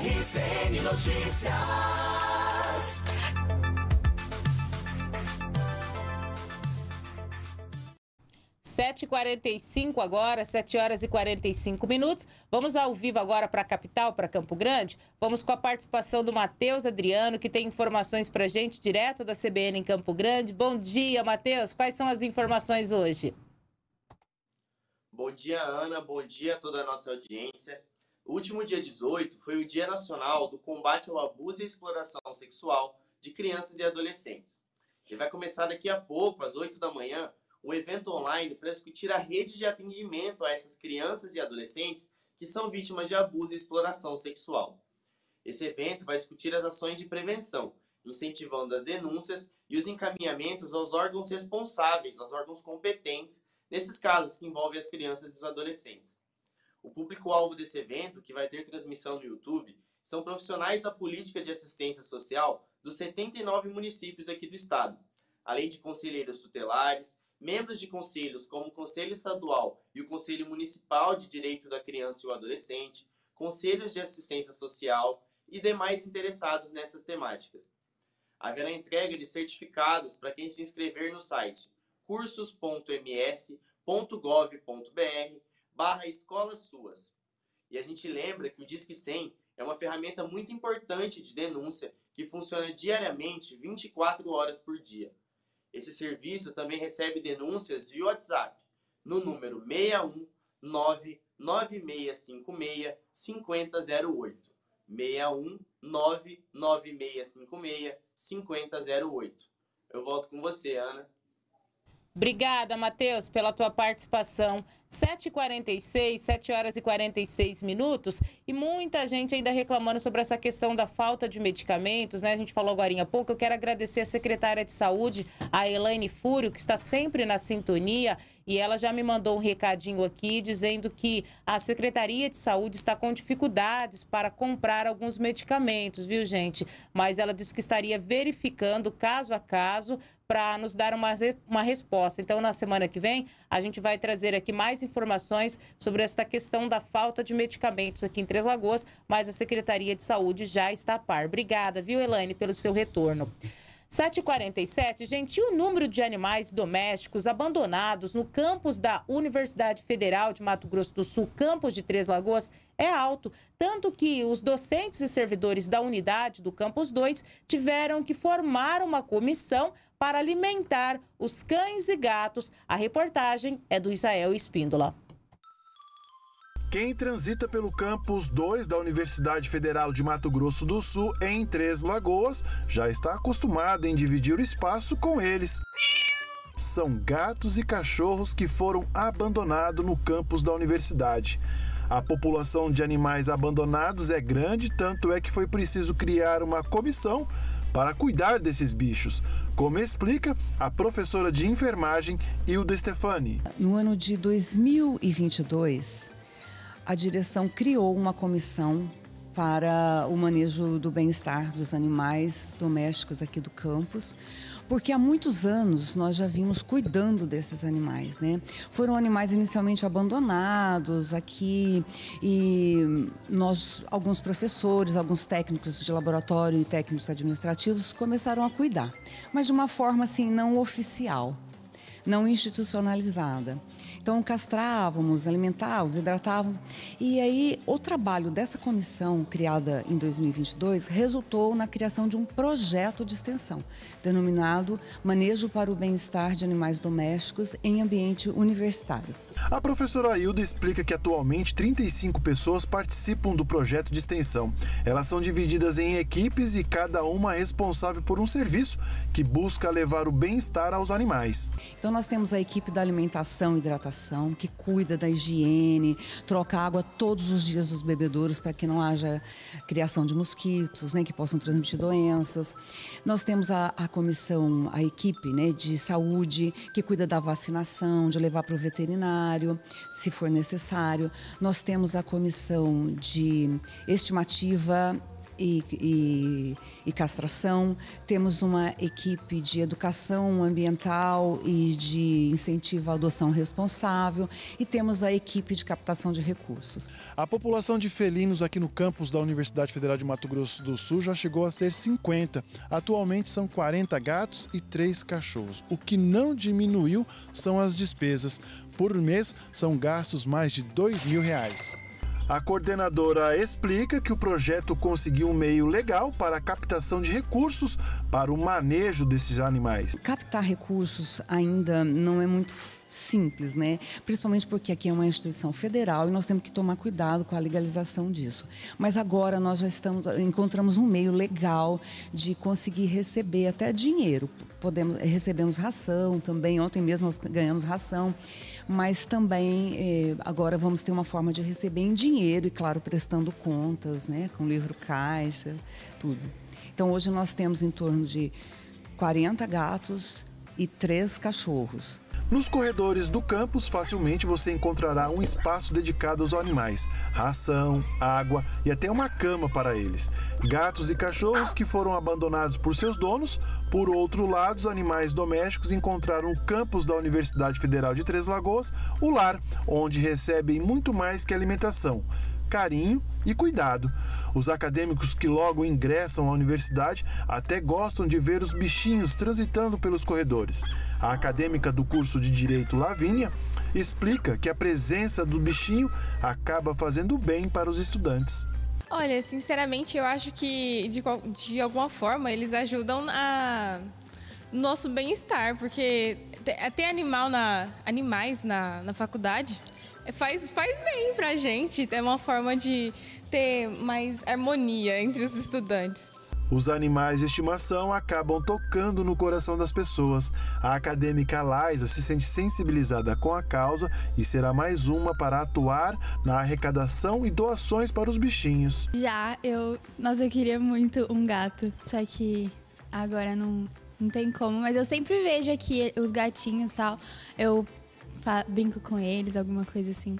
RCN Notícias. Sete quarenta agora, 7 horas e 45 minutos. Vamos ao vivo agora para a capital, para Campo Grande. Vamos com a participação do Matheus Adriano, que tem informações para gente direto da CBN em Campo Grande. Bom dia, Matheus. Quais são as informações hoje? Bom dia, Ana. Bom dia a toda a nossa audiência. O último dia 18 foi o Dia Nacional do Combate ao Abuso e Exploração Sexual de Crianças e Adolescentes. E vai começar daqui a pouco, às 8 da manhã, um evento online para discutir a rede de atendimento a essas crianças e adolescentes que são vítimas de abuso e exploração sexual. Esse evento vai discutir as ações de prevenção, incentivando as denúncias e os encaminhamentos aos órgãos responsáveis, aos órgãos competentes, nesses casos que envolvem as crianças e os adolescentes. O público-alvo desse evento, que vai ter transmissão no YouTube, são profissionais da política de assistência social dos 79 municípios aqui do estado, além de conselheiros tutelares, membros de conselhos como o Conselho Estadual e o Conselho Municipal de Direito da Criança e o Adolescente, conselhos de assistência social e demais interessados nessas temáticas. Haverá entrega de certificados para quem se inscrever no site cursos.ms.gov.br barra escolas suas. E a gente lembra que o Disque 100 é uma ferramenta muito importante de denúncia que funciona diariamente 24 horas por dia. Esse serviço também recebe denúncias via WhatsApp no número 619 9656 5008. 61 9656 5008. Eu volto com você, Ana. Obrigada, Matheus, pela tua participação. 7h46, 7 horas e 46 minutos, e muita gente ainda reclamando sobre essa questão da falta de medicamentos, né? A gente falou agora há pouco. Eu quero agradecer a secretária de saúde, a Elaine Fúrio, que está sempre na sintonia, e ela já me mandou um recadinho aqui dizendo que a Secretaria de Saúde está com dificuldades para comprar alguns medicamentos, viu, gente? Mas ela disse que estaria verificando caso a caso para nos dar uma, uma resposta. Então, na semana que vem, a gente vai trazer aqui mais informações sobre esta questão da falta de medicamentos aqui em Três Lagoas, mas a Secretaria de Saúde já está a par. Obrigada, viu, Elaine, pelo seu retorno. 7h47, gente, e o número de animais domésticos abandonados no campus da Universidade Federal de Mato Grosso do Sul, campus de Três Lagoas, é alto, tanto que os docentes e servidores da unidade do campus 2 tiveram que formar uma comissão para alimentar os cães e gatos. A reportagem é do Israel Espíndola. Quem transita pelo campus 2 da Universidade Federal de Mato Grosso do Sul, em Três Lagoas, já está acostumado em dividir o espaço com eles. São gatos e cachorros que foram abandonados no campus da universidade. A população de animais abandonados é grande, tanto é que foi preciso criar uma comissão para cuidar desses bichos, como explica a professora de enfermagem Hilda Stefani. No ano de 2022, a direção criou uma comissão para o manejo do bem-estar dos animais domésticos aqui do campus, porque há muitos anos nós já vimos cuidando desses animais, né? Foram animais inicialmente abandonados aqui e nós, alguns professores, alguns técnicos de laboratório e técnicos administrativos começaram a cuidar, mas de uma forma assim não oficial, não institucionalizada. Então, castrávamos, alimentávamos, hidratávamos. E aí, o trabalho dessa comissão, criada em 2022, resultou na criação de um projeto de extensão, denominado Manejo para o Bem-Estar de Animais Domésticos em Ambiente Universitário. A professora Hilda explica que atualmente 35 pessoas participam do projeto de extensão. Elas são divididas em equipes e cada uma é responsável por um serviço que busca levar o bem-estar aos animais. Então nós temos a equipe da alimentação e hidratação, que cuida da higiene, troca água todos os dias dos bebedouros para que não haja criação de mosquitos, né, que possam transmitir doenças. Nós temos a, a comissão, a equipe né, de saúde, que cuida da vacinação, de levar para o veterinário se for necessário. Nós temos a comissão de estimativa e, e, e, castração, temos uma equipe de educação ambiental e de incentivo à adoção responsável e temos a equipe de captação de recursos. A população de felinos aqui no campus da Universidade Federal de Mato Grosso do Sul já chegou a ser 50. Atualmente são 40 gatos e 3 cachorros. O que não diminuiu são as despesas. Por mês, são gastos mais de dois mil reais. A coordenadora explica que o projeto conseguiu um meio legal para a captação de recursos para o manejo desses animais. Captar recursos ainda não é muito simples, né? Principalmente porque aqui é uma instituição federal e nós temos que tomar cuidado com a legalização disso. Mas agora nós já estamos encontramos um meio legal de conseguir receber até dinheiro. Podemos recebemos ração também. Ontem mesmo nós ganhamos ração mas também é, agora vamos ter uma forma de receber em dinheiro e, claro, prestando contas, né, com livro caixa, tudo. Então, hoje nós temos em torno de 40 gatos e três cachorros. Nos corredores do campus, facilmente você encontrará um espaço dedicado aos animais, ração, água e até uma cama para eles. Gatos e cachorros que foram abandonados por seus donos. Por outro lado, os animais domésticos encontraram o campus da Universidade Federal de Três Lagoas, o lar, onde recebem muito mais que alimentação carinho e cuidado. Os acadêmicos que logo ingressam à universidade até gostam de ver os bichinhos transitando pelos corredores. A acadêmica do curso de Direito Lavínia explica que a presença do bichinho acaba fazendo bem para os estudantes. Olha, sinceramente, eu acho que de, de alguma forma eles ajudam a nosso bem-estar, porque até animal na, animais na, na faculdade Faz, faz bem pra gente, é uma forma de ter mais harmonia entre os estudantes. Os animais de estimação acabam tocando no coração das pessoas. A acadêmica Laisa se sente sensibilizada com a causa e será mais uma para atuar na arrecadação e doações para os bichinhos. Já eu, nossa, eu queria muito um gato, só que agora não, não tem como, mas eu sempre vejo aqui os gatinhos e tal. Eu brinco com eles, alguma coisa assim.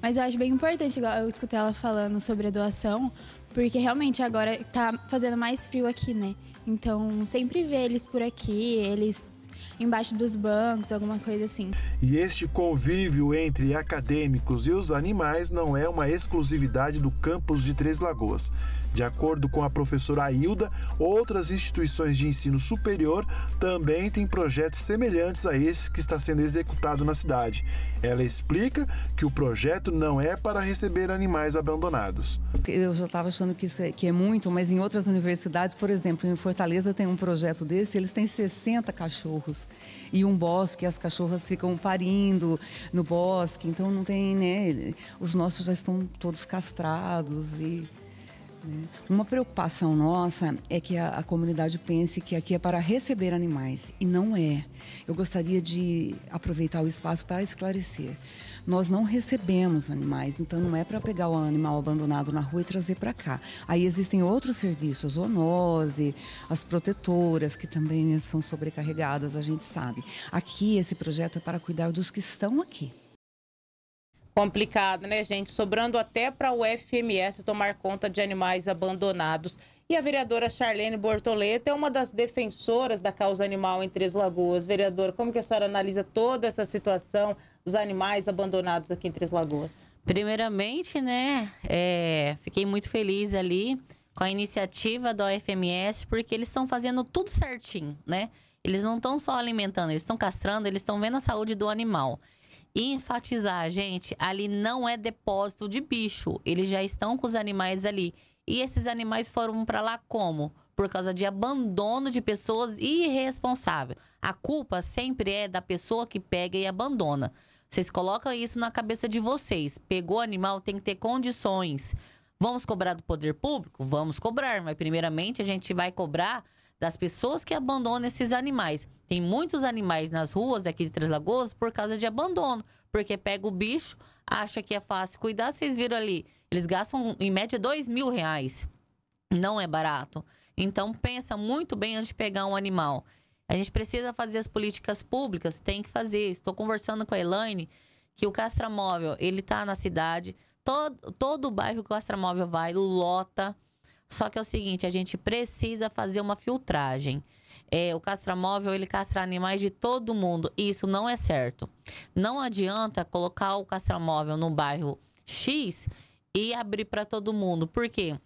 Mas eu acho bem importante, igual eu escutei ela falando sobre a doação, porque realmente agora tá fazendo mais frio aqui, né? Então sempre vê eles por aqui, eles embaixo dos bancos, alguma coisa assim. E este convívio entre acadêmicos e os animais não é uma exclusividade do campus de Três Lagoas. De acordo com a professora Ailda, outras instituições de ensino superior também têm projetos semelhantes a esse que está sendo executado na cidade. Ela explica que o projeto não é para receber animais abandonados. Eu já estava achando que, é, que é muito, mas em outras universidades, por exemplo, em Fortaleza tem um projeto desse, eles têm 60 cachorros e um bosque, as cachorras ficam parindo no bosque, então não tem, né? Os nossos já estão todos castrados e é. Uma preocupação nossa é que a, a, comunidade pense que aqui é para receber animais e não é. Eu gostaria de aproveitar o espaço para esclarecer. Nós não recebemos animais, então não é para pegar o animal abandonado na rua e trazer para cá. Aí existem outros serviços, a zoonose, as protetoras, que também são sobrecarregadas, a gente sabe. Aqui esse projeto é para cuidar dos que estão aqui. Complicado, né, gente? Sobrando até para o FMS tomar conta de animais abandonados. E a vereadora Charlene Bortoleto é uma das defensoras da causa animal em Três Lagoas. Vereadora, como que a senhora analisa toda essa situação, dos animais abandonados aqui em Três Lagoas? Primeiramente, né, é, fiquei muito feliz ali com a iniciativa da OFMS, porque eles estão fazendo tudo certinho, né? Eles não estão só alimentando, eles estão castrando, eles estão vendo a saúde do animal. E enfatizar, gente, ali não é depósito de bicho. Eles já estão com os animais ali. E esses animais foram para lá como? Por causa de abandono de pessoas irresponsável. A culpa sempre é da pessoa que pega e abandona. Vocês colocam isso na cabeça de vocês. Pegou animal, tem que ter condições. Vamos cobrar do poder público? Vamos cobrar, mas primeiramente a gente vai cobrar das pessoas que abandonam esses animais. Tem muitos animais nas ruas aqui de Três Lagoas por causa de abandono, porque pega o bicho, acha que é fácil cuidar, vocês viram ali, eles gastam em média dois mil reais. Não é barato. Então pensa muito bem antes de pegar um animal. A gente precisa fazer as políticas públicas, tem que fazer. Estou conversando com a Elaine que o Castramóvel, ele tá na cidade, todo, todo o bairro que o Castramóvel vai lota só que é o seguinte, a gente precisa fazer uma filtragem. É, o castramóvel, ele castra animais de todo mundo. E isso não é certo. Não adianta colocar o castramóvel no bairro X e abrir para todo mundo. Por quê?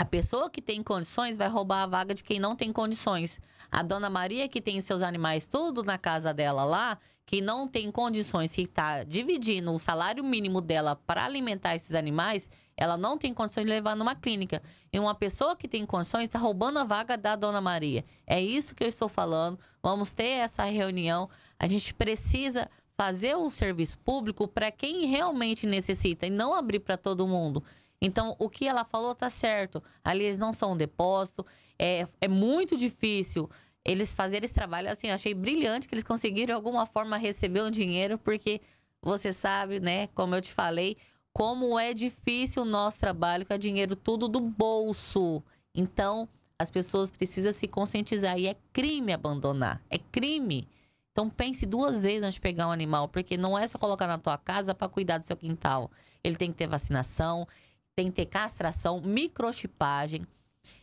A pessoa que tem condições vai roubar a vaga de quem não tem condições. A dona Maria, que tem seus animais tudo na casa dela lá, que não tem condições, que está dividindo o salário mínimo dela para alimentar esses animais, ela não tem condições de levar numa clínica. E uma pessoa que tem condições está roubando a vaga da dona Maria. É isso que eu estou falando. Vamos ter essa reunião. A gente precisa fazer o serviço público para quem realmente necessita e não abrir para todo mundo. Então, o que ela falou tá certo. Ali eles não são um depósito. É, é muito difícil eles fazerem esse trabalho. Assim, eu achei brilhante que eles conseguiram, de alguma forma, receber um dinheiro, porque você sabe, né, como eu te falei, como é difícil o nosso trabalho, que é dinheiro tudo do bolso. Então, as pessoas precisam se conscientizar. E é crime abandonar. É crime. Então pense duas vezes antes de pegar um animal, porque não é só colocar na tua casa para cuidar do seu quintal. Ele tem que ter vacinação, tem que ter castração, microchipagem.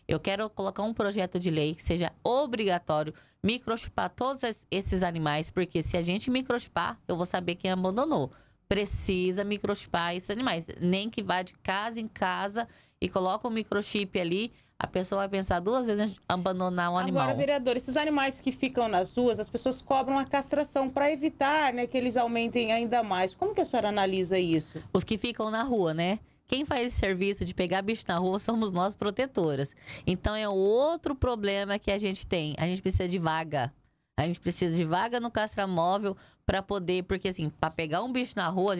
Eu quero colocar um projeto de lei que seja obrigatório microchipar todos esses animais, porque se a gente microchipar, eu vou saber quem abandonou. Precisa microchipar esses animais. Nem que vá de casa em casa e coloque um microchip ali, a pessoa vai pensar duas vezes em abandonar um animal. Agora, vereador, esses animais que ficam nas ruas, as pessoas cobram a castração para evitar né, que eles aumentem ainda mais. Como que a senhora analisa isso? Os que ficam na rua, né? Quem faz esse serviço de pegar bicho na rua somos nós protetoras. Então é outro problema que a gente tem. A gente precisa de vaga. A gente precisa de vaga no castramóvel para poder, porque assim, para pegar um bicho na rua,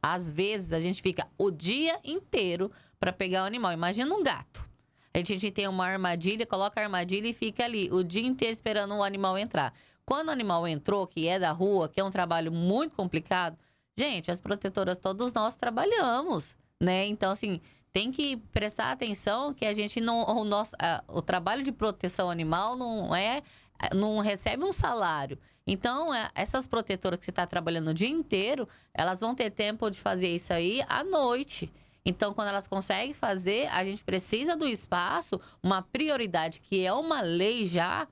às, vezes a gente fica o dia inteiro para pegar o animal. Imagina um gato. A gente tem uma armadilha, coloca a armadilha e fica ali o dia inteiro esperando o animal entrar. Quando o animal entrou, que é da rua, que é um trabalho muito complicado, gente, as protetoras, todos nós trabalhamos né? Então, assim, tem que prestar atenção que a gente não. O, nosso, a, o trabalho de proteção animal não é. Não recebe um salário. Então, é, essas protetoras que você está trabalhando o dia inteiro, elas vão ter tempo de fazer isso aí à noite. Então, quando elas conseguem fazer, a gente precisa do espaço, uma prioridade que é uma lei já,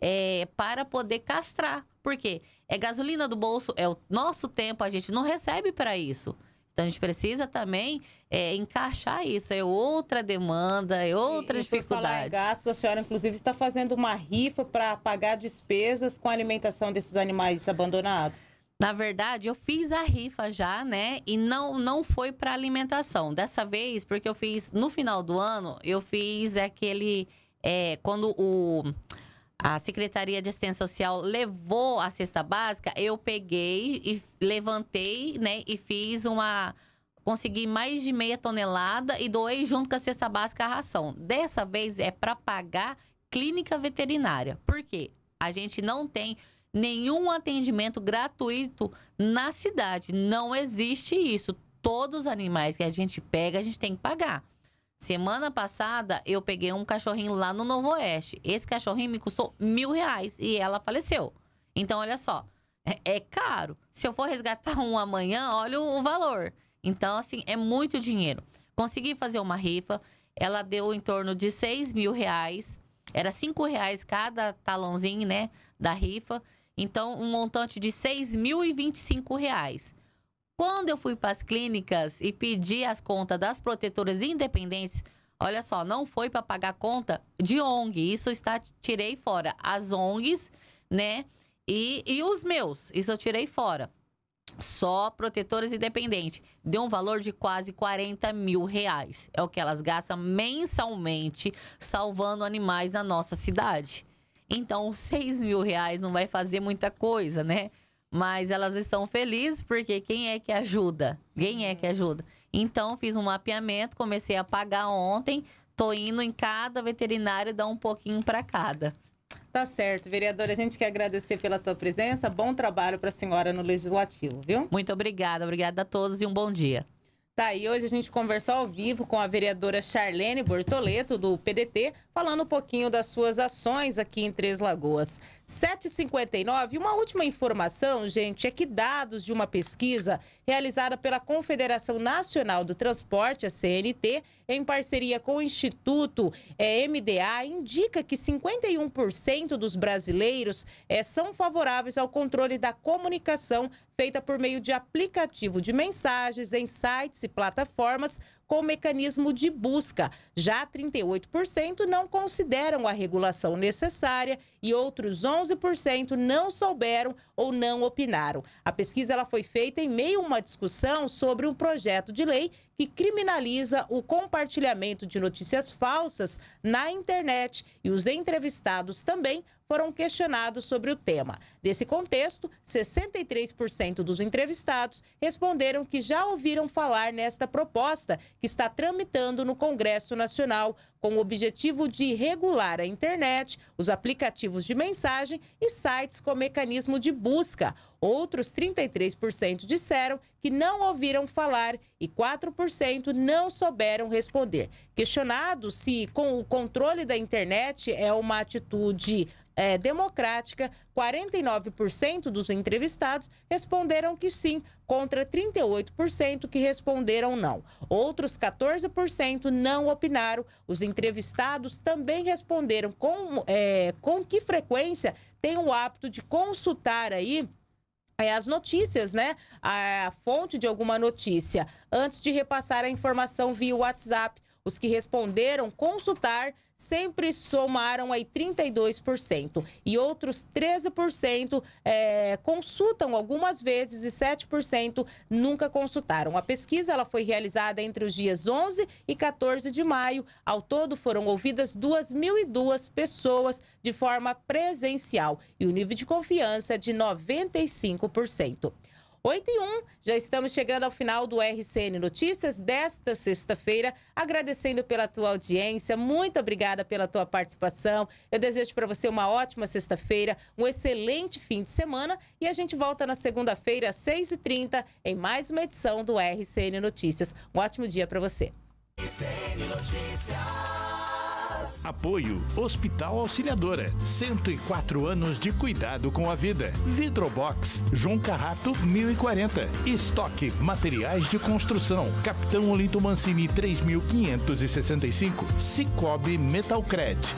é, para poder castrar. Por quê? É gasolina do bolso, é o nosso tempo, a gente não recebe para isso. Então a gente precisa também é, encaixar isso. É outra demanda, é outra e, dificuldade. E falar em a senhora inclusive está fazendo uma rifa para pagar despesas com a alimentação desses animais abandonados. Na verdade, eu fiz a rifa já, né? E não não foi para alimentação. Dessa vez, porque eu fiz no final do ano, eu fiz aquele é, quando o a Secretaria de Assistência Social levou a cesta básica, eu peguei e levantei, né, e fiz uma consegui mais de meia tonelada e doei junto com a cesta básica a ração. Dessa vez é para pagar clínica veterinária. Por quê? A gente não tem nenhum atendimento gratuito na cidade. Não existe isso. Todos os animais que a gente pega, a gente tem que pagar. Semana passada, eu peguei um cachorrinho lá no Novo Oeste. Esse cachorrinho me custou mil reais e ela faleceu. Então, olha só, é, é caro. Se eu for resgatar um amanhã, olha o, o valor. Então, assim, é muito dinheiro. Consegui fazer uma rifa. Ela deu em torno de seis mil reais. Era cinco reais cada talãozinho, né, da rifa. Então, um montante de seis mil e vinte e cinco reais. Quando eu fui para as clínicas e pedi as contas das protetoras independentes, olha só, não foi para pagar conta de ONG. Isso está tirei fora as ONGs, né? E, e os meus, isso eu tirei fora. Só protetoras independentes. Deu um valor de quase 40 mil reais. É o que elas gastam mensalmente salvando animais na nossa cidade. Então, 6 mil reais não vai fazer muita coisa, né? Mas elas estão felizes porque quem é que ajuda? Quem é que ajuda? Então, fiz um mapeamento, comecei a pagar ontem. Tô indo em cada veterinário dar um pouquinho para cada. Tá certo, vereadora. A gente quer agradecer pela tua presença. Bom trabalho para a senhora no Legislativo, viu? Muito obrigada. Obrigada a todos e um bom dia. Tá aí, hoje a gente conversou ao vivo com a vereadora Charlene Bortoleto, do PDT, falando um pouquinho das suas ações aqui em Três Lagoas. 7h59, uma última informação, gente, é que dados de uma pesquisa realizada pela Confederação Nacional do Transporte, a CNT, em parceria com o Instituto é, MDA, indica que 51% dos brasileiros é, são favoráveis ao controle da comunicação feita por meio de aplicativo de mensagens em sites e plataformas com mecanismo de busca. Já 38% não consideram a regulação necessária e outros 11% não souberam ou não opinaram. A pesquisa ela foi feita em meio a uma discussão sobre um projeto de lei que criminaliza o compartilhamento de notícias falsas na internet e os entrevistados também foram questionados sobre o tema. Nesse contexto, 63% dos entrevistados responderam que já ouviram falar nesta proposta que está tramitando no Congresso Nacional com o objetivo de regular a internet, os aplicativos de mensagem e sites com mecanismo de busca. Outros 33% disseram que não ouviram falar e 4% não souberam responder. Questionado se com o controle da internet é uma atitude é, democrática, 49% dos entrevistados responderam que sim, contra 38% que responderam não. Outros 14% não opinaram. Os entrevistados também responderam com, é, com que frequência tem o hábito de consultar aí é, as notícias, né? A fonte de alguma notícia, antes de repassar a informação via WhatsApp. Os que responderam consultar sempre somaram aí 32%. E outros 13% é, consultam algumas vezes e 7% nunca consultaram. A pesquisa ela foi realizada entre os dias 11 e 14 de maio. Ao todo foram ouvidas 2.002 pessoas de forma presencial e o nível de confiança é de 95%. 8 e 1, já estamos chegando ao final do RCN Notícias desta sexta-feira. Agradecendo pela tua audiência, muito obrigada pela tua participação. Eu desejo para você uma ótima sexta-feira, um excelente fim de semana e a gente volta na segunda-feira, às 6h30, em mais uma edição do RCN Notícias. Um ótimo dia para você. RCN Notícias. Apoio Hospital Auxiliadora. 104 anos de cuidado com a vida. Vidrobox João Carrato 1040. Estoque Materiais de Construção. Capitão Olinto Mancini 3565. Cicobi Metalcred.